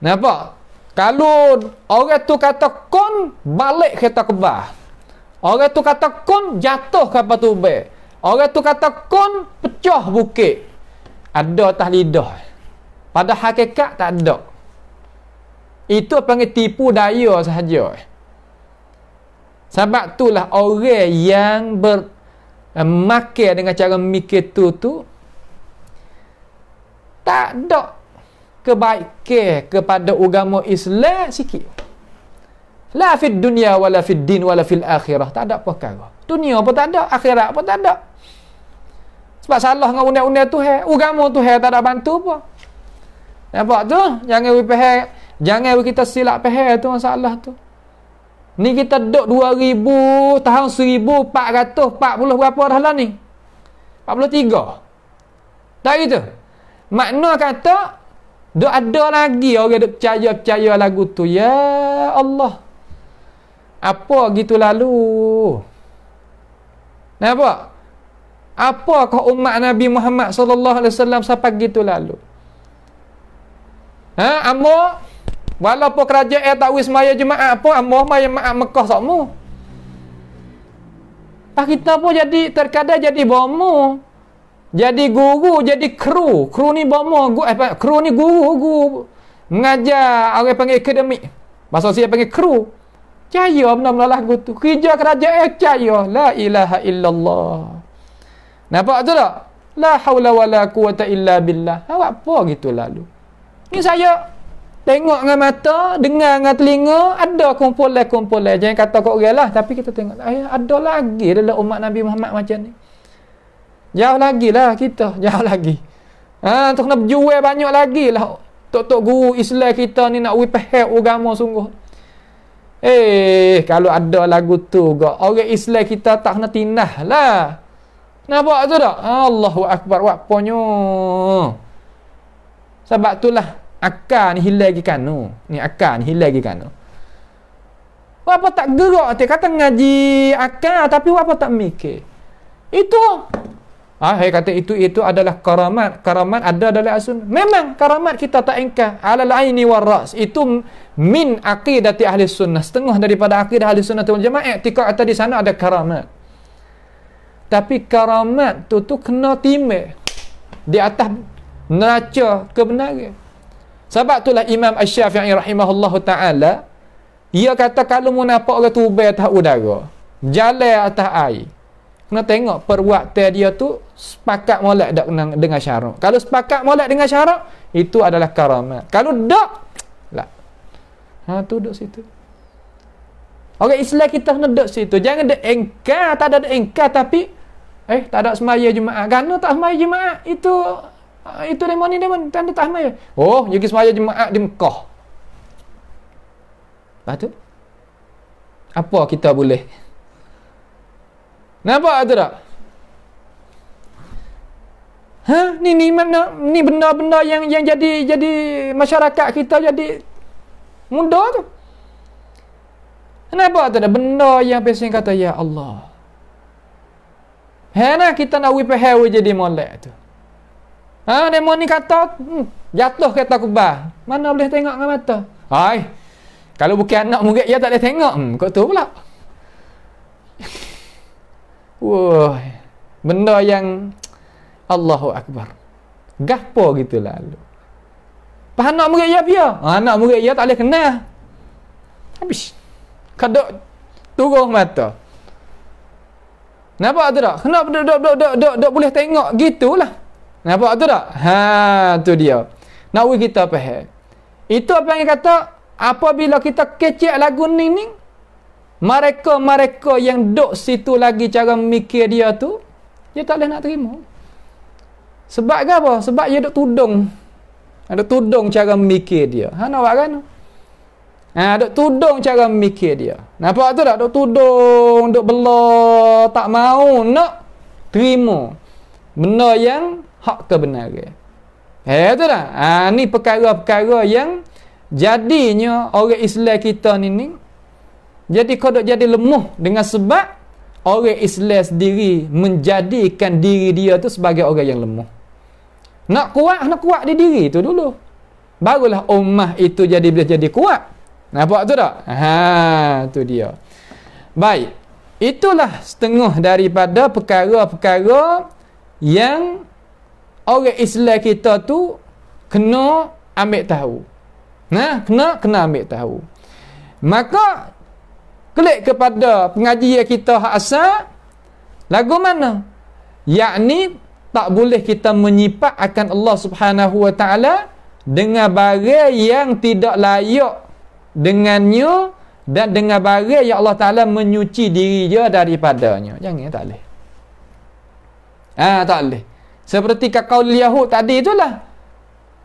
nampak kalau orang tu kata kun, balik kereta kebah. Orang tu kata kun, jatuh kapal tu baik. Orang tu kata kun, pecah bukit. Ada tak lidah. Pada hakikat tak ada. Itu panggil tipu daya sahaja. Sebab itulah orang yang ber, eh, dengan cara mikir tu tu tak dok kebaik ke kepada agama Islam sikit. La fid dunya wala fid din wala fil akhirah. Tak ada apa perkara. Dunia pun tak ada, akhirat pun tak ada. Sebab salah dengan undang-undang Tuhan. Agama Tuhan tak ada bantu apa. Nampak tu? Jangan we pehe, jangan we kita silap pehe tu masalah tu. Ni kita duduk 2000 tahun 1440 berapa dah lah ni? 43. Tak gitu. Makna kata dia ada lagi orang dia percaya-percaya lagu tu. Ya Allah. Apa gitu lalu? Kenapa? Apa kau umat Nabi Muhammad SAW alaihi sampai gitu lalu? Ha, amo walaupun kerajaan tak wis maya jemaah apa, amo maya maak Mekah sokmu. Tak kita pun jadi terkadang jadi bomo jadi guru jadi kru kru ni bomo gu eh, kru ni guru guru mengajar orang panggil akademik masa saya panggil kru Caya benar-benar lagu tu. Kerja kerajaan eh, caya. La ilaha illallah. Nampak tu tak? La hawla wa la quwata illa billah. Apa gitu lalu? Ni saya tengok dengan mata, dengar dengan telinga, ada kumpulan-kumpulan. Jangan kata kok orang lah, Tapi kita tengok. Ayah, eh, ada lagi dalam umat Nabi Muhammad macam ni. Jauh lagi lah kita, jauh lagi. Ha, tu kena berjual banyak lagi lah. Tok-tok guru Islam kita ni nak wipahak agama sungguh. Eh, kalau ada lagu tu juga, orang Islam kita tak kena tinah lah. Nampak tu tak? Allahu Akbar, wakponyo. Sebab tu lah, akan hilang lagi kanu. Ni akan hilang lagi kanu. Apa tak gerak? Dia kata ngaji akan, tapi apa tak mikir? Itu Ah, ha, saya kata itu itu adalah karamat. Karamat ada dalam asun. Memang karamat kita tak ingkar. Alal aini wal Itu min aqidati ahli sunnah. Setengah daripada aqidah ahli sunnah tuan jemaah. Tika kata di sana ada karamat. Tapi karamat tu tu kena timbal di atas neraca kebenaran. Sebab itulah Imam Asy-Syafi'i rahimahullahu taala ia kata kalau mu nampak orang tu ubah atas udara, jalan atas air, kena tengok perbuatan dia tu sepakat molek tak dengan syarat. Kalau sepakat molek dengan syarat, itu adalah karamat. Kalau tak, lah. Ha tu duduk situ. Okay, Islam kita kena duduk situ. Jangan ada engkar, tak ada engkar tapi eh tak ada semaya jumaat. Kan tak semaya jumaat? Itu itu demon ni demon tanda tak semaya. Oh, jadi semaya jumaat di Mekah. Lepas tu apa kita boleh Nampak atau tak? Ha? Ni ni mana ni benda-benda yang yang jadi jadi masyarakat kita jadi muda tu. Kenapa tu ada benda yang pesen kata ya Allah. Ha kita nak wipe hawa jadi molek tu. Ha demo ni kata hmm, jatuh kereta kubah. Mana boleh tengok dengan mata? Hai. Kalau bukan anak murid ya tak boleh tengok. Hmm, kau tu pula. Wah, benda yang Allahu Akbar. Gapo gitu lalu. Pahan nak murid ya pia. anak murid ya tak boleh kenal. Habis. Kadok turun mata. Napa tu tak? Kenapa dok dok dok dok dok dok boleh tengok gitulah. Napa tu tak? Ha, tu dia. Nak we kita apa Itu apa yang kata apabila kita kecek lagu ni ni mereka-mereka yang duk situ lagi cara mikir dia tu dia tak boleh nak terima sebab ke apa? sebab dia duk tudung ada tudung cara mikir dia ha, nak buat kan? ha, ada tudung cara mikir dia nampak tu tak? ada tudung duk belah tak mau nak terima benda yang hak kebenaran Eh tu dah. Ha, ni perkara-perkara yang jadinya orang Islam kita ni ni jadi kodok jadi lemuh dengan sebab orang Islam sendiri menjadikan diri dia tu sebagai orang yang lemuh. Nak kuat, nak kuat di diri tu dulu. Barulah ummah itu jadi boleh jadi kuat. Nampak tu tak? Ha, tu dia. Baik. Itulah setengah daripada perkara-perkara yang orang Islam kita tu kena ambil tahu. Nah, kena kena ambil tahu. Maka klik kepada pengajian kita hak asal lagu mana yakni tak boleh kita menyipat akan Allah Subhanahu Wa Taala dengan barang yang tidak layak dengannya dan dengan barang yang Allah Taala menyuci diri dia daripadanya jangan tak boleh ah ha, tak boleh seperti kaul yahud tadi itulah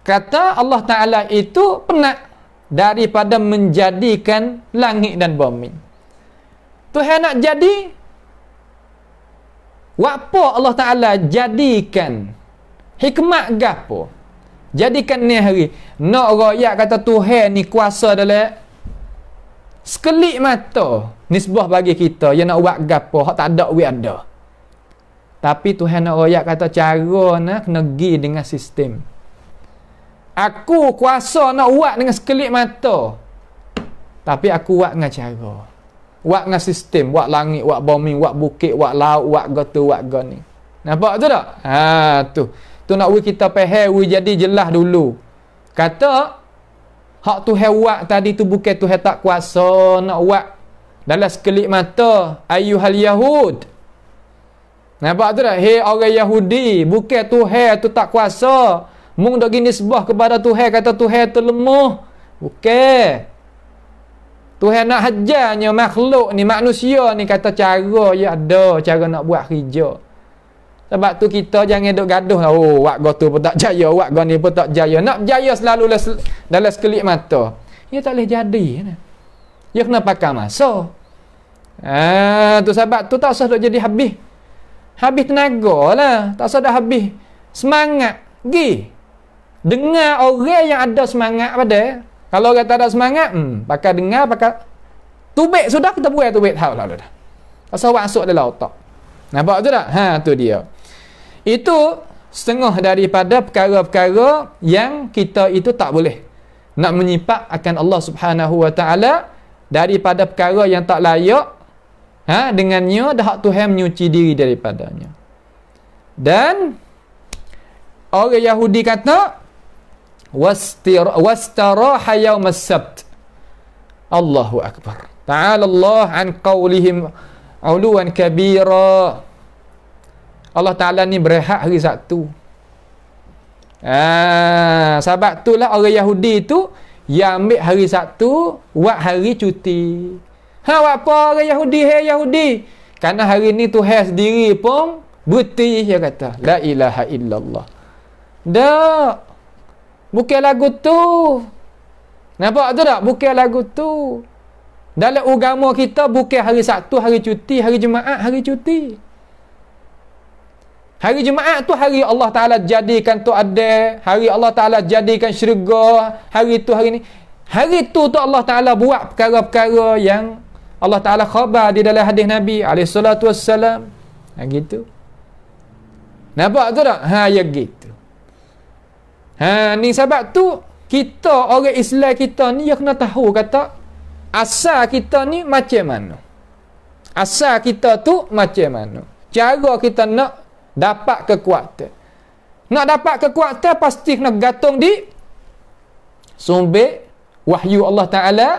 kata Allah Taala itu penat daripada menjadikan langit dan bumi Tuhan nak jadi Wapa Allah Ta'ala jadikan Hikmat gapo, Jadikan ni hari Nak rakyat kata Tuhan ni kuasa dalam Sekelip mata Nisbah bagi kita Yang nak buat gapo Hak tak ada we ada Tapi Tuhan nak rakyat kata Cara nak kena pergi dengan sistem Aku kuasa nak buat dengan sekelip mata Tapi aku buat dengan cara wak ngan sistem wak langit wak bumi wak bukit wak laut wak gotu wak goni nampak tu tak ha tu tu nak we kita pehe we jadi jelas dulu kata hak tu he wak tadi tu bukan tu he tak kuasa nak wak dalam sekelip mata ayu hal yahud nampak tu tak hei orang yahudi bukan tu he tu tak kuasa mung dok gini sebah kepada tu he kata tu he terlemah bukan Tuhan nak hajarnya makhluk ni, manusia ni kata cara ya ada cara nak buat kerja. Sebab tu kita jangan duk gaduh lah. Oh, wak go tu pun tak jaya, wak go ni pun tak jaya. Nak jaya selalu les, dalam sekelip mata. Ia ya tak boleh jadi. Ia ya kan? ya kena pakai masa. Ah, tu sebab tu tak usah duk jadi habis. Habis tenaga lah. Tak usah dah habis. Semangat. Gih. Dengar orang yang ada semangat pada. Kalau orang tak ada semangat, hmm, pakai dengar, pakai tubik sudah kita buat tubik tahu lah sudah. Pasal masuk dalam otak. Nampak tu tak? Ha, tu dia. Itu setengah daripada perkara-perkara yang kita itu tak boleh nak menyipak akan Allah Subhanahu Wa Taala daripada perkara yang tak layak ha, dengannya dah hak Tuhan menyuci diri daripadanya. Dan orang Yahudi kata wastaraha yawm as-sabt Allahu akbar ta'ala Allah an qawlihim uluan kabira Allah Ta'ala ni berehat hari Sabtu ah, ha, sebab tu lah orang Yahudi tu yang ambil hari Sabtu buat hari cuti ha, buat apa orang Yahudi hey Yahudi kerana hari ni tu hai sendiri pun berhenti dia kata la ilaha illallah dah bukan lagu tu nampak tu tak bukan lagu tu dalam agama kita bukan hari Sabtu hari cuti hari Jumaat hari cuti Hari Jumaat tu hari Allah Ta'ala jadikan tu ada. Hari Allah Ta'ala jadikan syurga. Hari tu hari ni. Hari tu tu Allah Ta'ala buat perkara-perkara yang Allah Ta'ala khabar di dalam hadis Nabi AS. Ha, gitu. Nampak tu tak? Ha, ya gitu. Ha, ni sebab tu kita orang Islam kita ni dia kena tahu kata asal kita ni macam mana. Asal kita tu macam mana. Cara kita nak dapat kekuatan. Nak dapat kekuatan pasti kena gantung di sumbek wahyu Allah Taala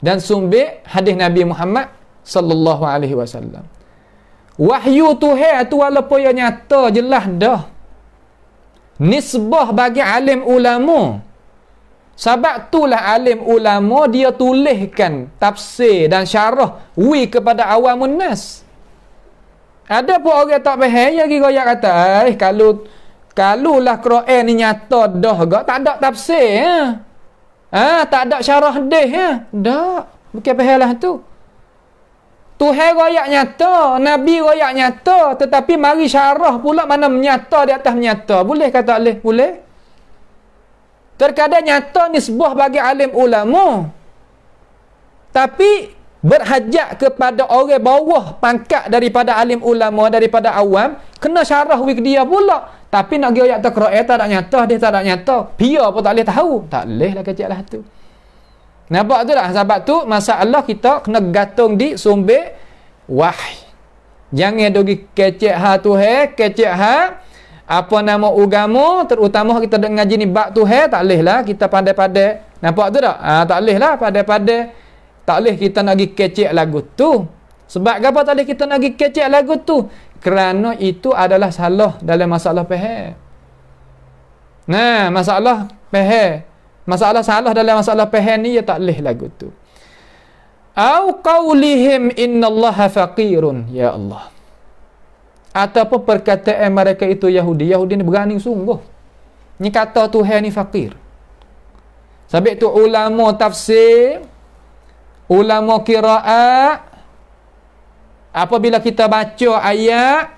dan sumbek hadis Nabi Muhammad sallallahu alaihi wasallam. Wahyu tu Tuhan tu walaupun yang nyata jelas dah nisbah bagi alim ulama sebab itulah alim ulama dia tulihkan tafsir dan syarah wi kepada awam nas ada pun orang tak faham ya gigo ya kata eh kalau kalulah Quran ni nyata dah gak tak ada tafsir ya? ha tak ada syarah deh ya ha? dak bukan lah tu Tuhan royak nyata, Nabi royak nyata, tetapi mari syarah pula mana menyata di atas menyata. Boleh kata alih? Boleh? Terkadang nyata ni sebuah bagi alim ulama. Tapi berhajat kepada orang bawah pangkat daripada alim ulama, daripada awam, kena syarah wik dia pula. Tapi nak pergi royak tak royak, tak nak nyata, dia tak nak nyata. Pia pun tak boleh tahu. Tak boleh lah kecil lah tu. Nampak tu lah sahabat tu masa Allah kita kena gantung di sumber Wah, Jangan dogi kecik ha tu he, kecik ha apa nama ugamu, terutama kita dengar ngaji ni bab tu he tak leh lah kita pandai-pandai. Nampak tu tak? Ah ha, tak leh lah pandai-pandai. Tak leh kita nak gi kecek lagu tu. Sebab apa tak leh kita nak gi kecek lagu tu? Kerana itu adalah salah dalam masalah peh. Nah, masalah peh. Masalah-salah dalam masalah pehen ni, ia ya tak leh lagu tu. Au qawlihim inna allaha faqirun, ya Allah. Ataupun perkataan mereka itu Yahudi. Yahudi ni berani sungguh. Ni kata Tuhan ni fakir. Sebab tu ulama tafsir, ulama kira'at, apabila kita baca ayat,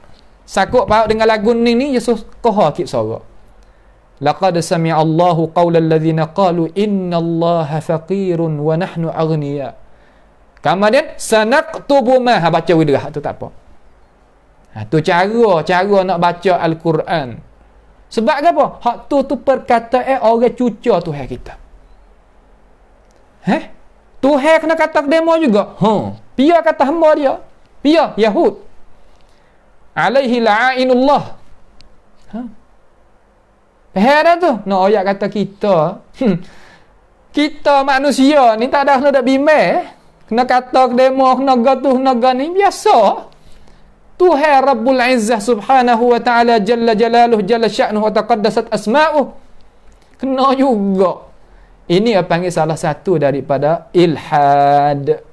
sakut paut dengan lagu ni ni, Yesus kohakit kip لقد سمع الله قول الذين قالوا إن الله فقير ونحن أغنياء Kemudian sanaktubu ma ha baca widrah ha, tu tak apa. Ha tu cara cara nak baca al-Quran. Sebab apa? Hak tu tu perkataan eh orang cuca Tuhan kita. Heh? Tuhan kena kata demo juga. Ha. Pia kata hamba dia. Pia Yahud. Alaihi la'inullah. Ha. Pahala tu. No, ayat kata kita. Hmm. Kita manusia ni tak ada kena bimbang. Eh. Kena kata, kena demo, kena gatuh, kena gani. Biasa. Tuhai Rabbul Izzah subhanahu wa ta'ala jalla jalaluh jalla sya'nuh wa taqaddasat asma'uh. Kena juga. Ini yang panggil salah satu daripada ilhad.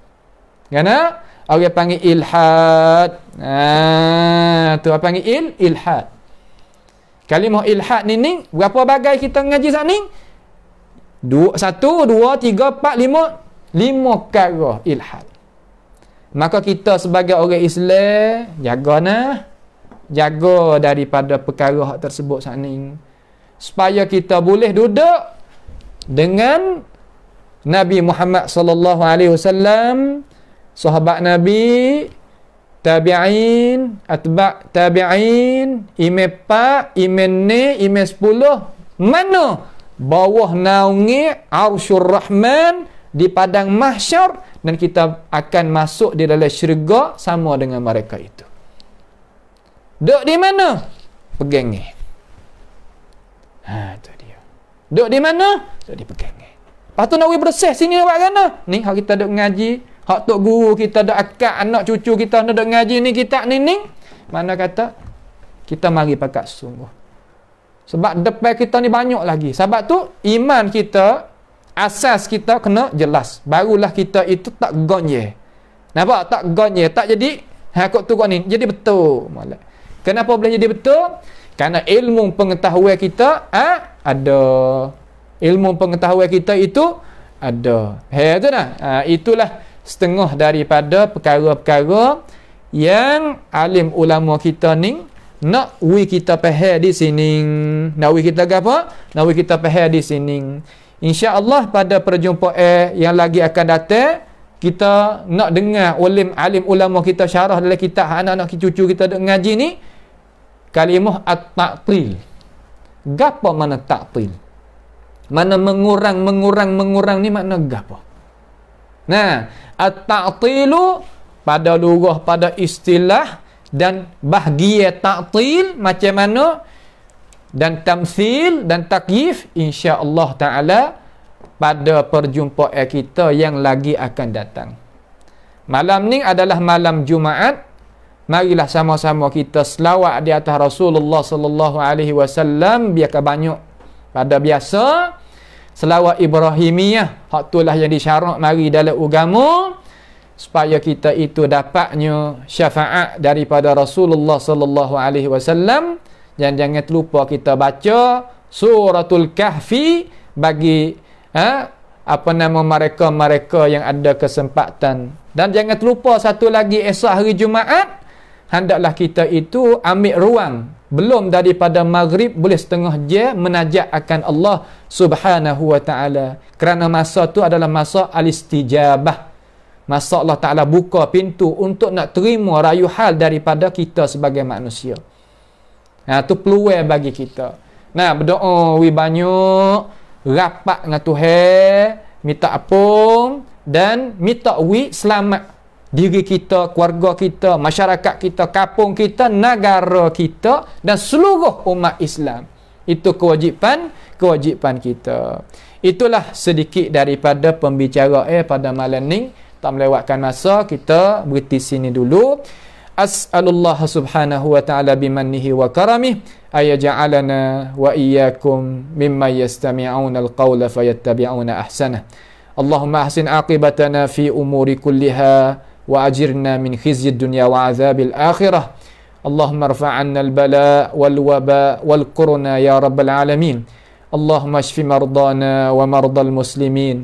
Kena? Kan, eh? Orang panggil ilhad. Ah, tu apa panggil il? Ilhad. Kalimah ilhad ni ni berapa bagai kita ngaji saat ni? Dua, satu, dua, tiga, empat, lima Lima kara ilhad Maka kita sebagai orang Islam Jaga na Jaga daripada perkara hak tersebut saat ni Supaya kita boleh duduk Dengan Nabi Muhammad sallallahu alaihi wasallam Sahabat Nabi tabi'in atba' tabi'in imam pa imam ni imam 10 mana bawah naungi arsyur rahman di padang mahsyar dan kita akan masuk di dalam syurga sama dengan mereka itu duduk di mana pegang ni ha tu dia duduk di mana duduk di pegang ni lepas tu nak bersih sini buat kena ni kalau kita duduk ngaji Hak tok guru kita dak akak anak cucu kita nak dak ngaji ni kita nining. Mana kata kita mari pakak sungguh. Sebab depan kita ni banyak lagi. Sebab tu iman kita asas kita kena jelas. Barulah kita itu tak gonye. Nampak tak gonye, tak jadi hak tu kau ni. Jadi betul molek. Kenapa boleh jadi betul? Karena ilmu pengetahuan kita ha? ada. Ilmu pengetahuan kita itu ada. Hei tu nah. Ha, itulah setengah daripada perkara-perkara yang alim ulama kita ni nak we kita pahal di sini nak we kita apa? nak we kita pahal di sini Insya Allah pada perjumpaan yang lagi akan datang kita nak dengar ulim alim ulama kita syarah dalam kita anak-anak cucu kita ngaji ni kalimah at-ta'til gapa mana ta'til mana mengurang mengurang mengurang ni makna gapa Nah, at-ta'tilu pada lurah pada istilah dan bahagia ta'til macam mana dan tamsil dan takyif insya-Allah taala pada perjumpaan kita yang lagi akan datang. Malam ni adalah malam Jumaat. Marilah sama-sama kita selawat di atas Rasulullah sallallahu alaihi wasallam biar banyak pada biasa selawat Ibrahimiyah hak itulah yang disyarat mari dalam ugamu, supaya kita itu dapatnya syafaat daripada Rasulullah sallallahu alaihi wasallam dan jangan terlupa kita baca suratul kahfi bagi ha, apa nama mereka-mereka yang ada kesempatan dan jangan terlupa satu lagi esok hari Jumaat hendaklah kita itu ambil ruang belum daripada maghrib boleh setengah je menajak akan Allah subhanahu wa ta'ala kerana masa tu adalah masa alistijabah masa Allah ta'ala buka pintu untuk nak terima rayu hal daripada kita sebagai manusia nah, ha, tu peluang bagi kita nah berdoa wi banyak rapat dengan Tuhan minta apung dan minta wi selamat diri kita, keluarga kita, masyarakat kita, kampung kita, negara kita dan seluruh umat Islam. Itu kewajipan, kewajipan kita. Itulah sedikit daripada pembicara eh pada malam ni. Tak melewatkan masa, kita berhenti sini dulu. As'alullah subhanahu wa ta'ala bimannihi wa karamih ayaja'alana wa iyakum mimma yastami'una al-qawla fayattabi'una ahsanah. Allahumma ahsin aqibatana fi umuri kulliha وأجرنا من خزي الدنيا وعذاب الآخرة اللهم ارفع عنا البلاء والوباء والقرنا يا رب العالمين اللهم اشف مرضانا ومرضى المسلمين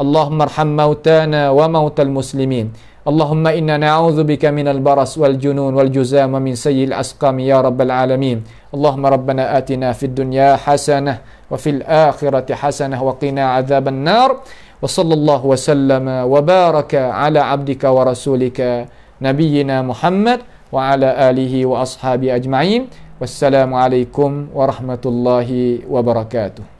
اللهم ارحم موتانا وموتى المسلمين اللهم إنا نعوذ بك من البرص والجنون والجزام ومن سيء الأسقام يا رب العالمين اللهم ربنا آتنا في الدنيا حسنة وفي الآخرة حسنة وقنا عذاب النار وصلى الله وسلم وبارك على عبدك ورسولك نبينا محمد وعلى آله وأصحابه أجمعين والسلام عليكم ورحمة الله وبركاته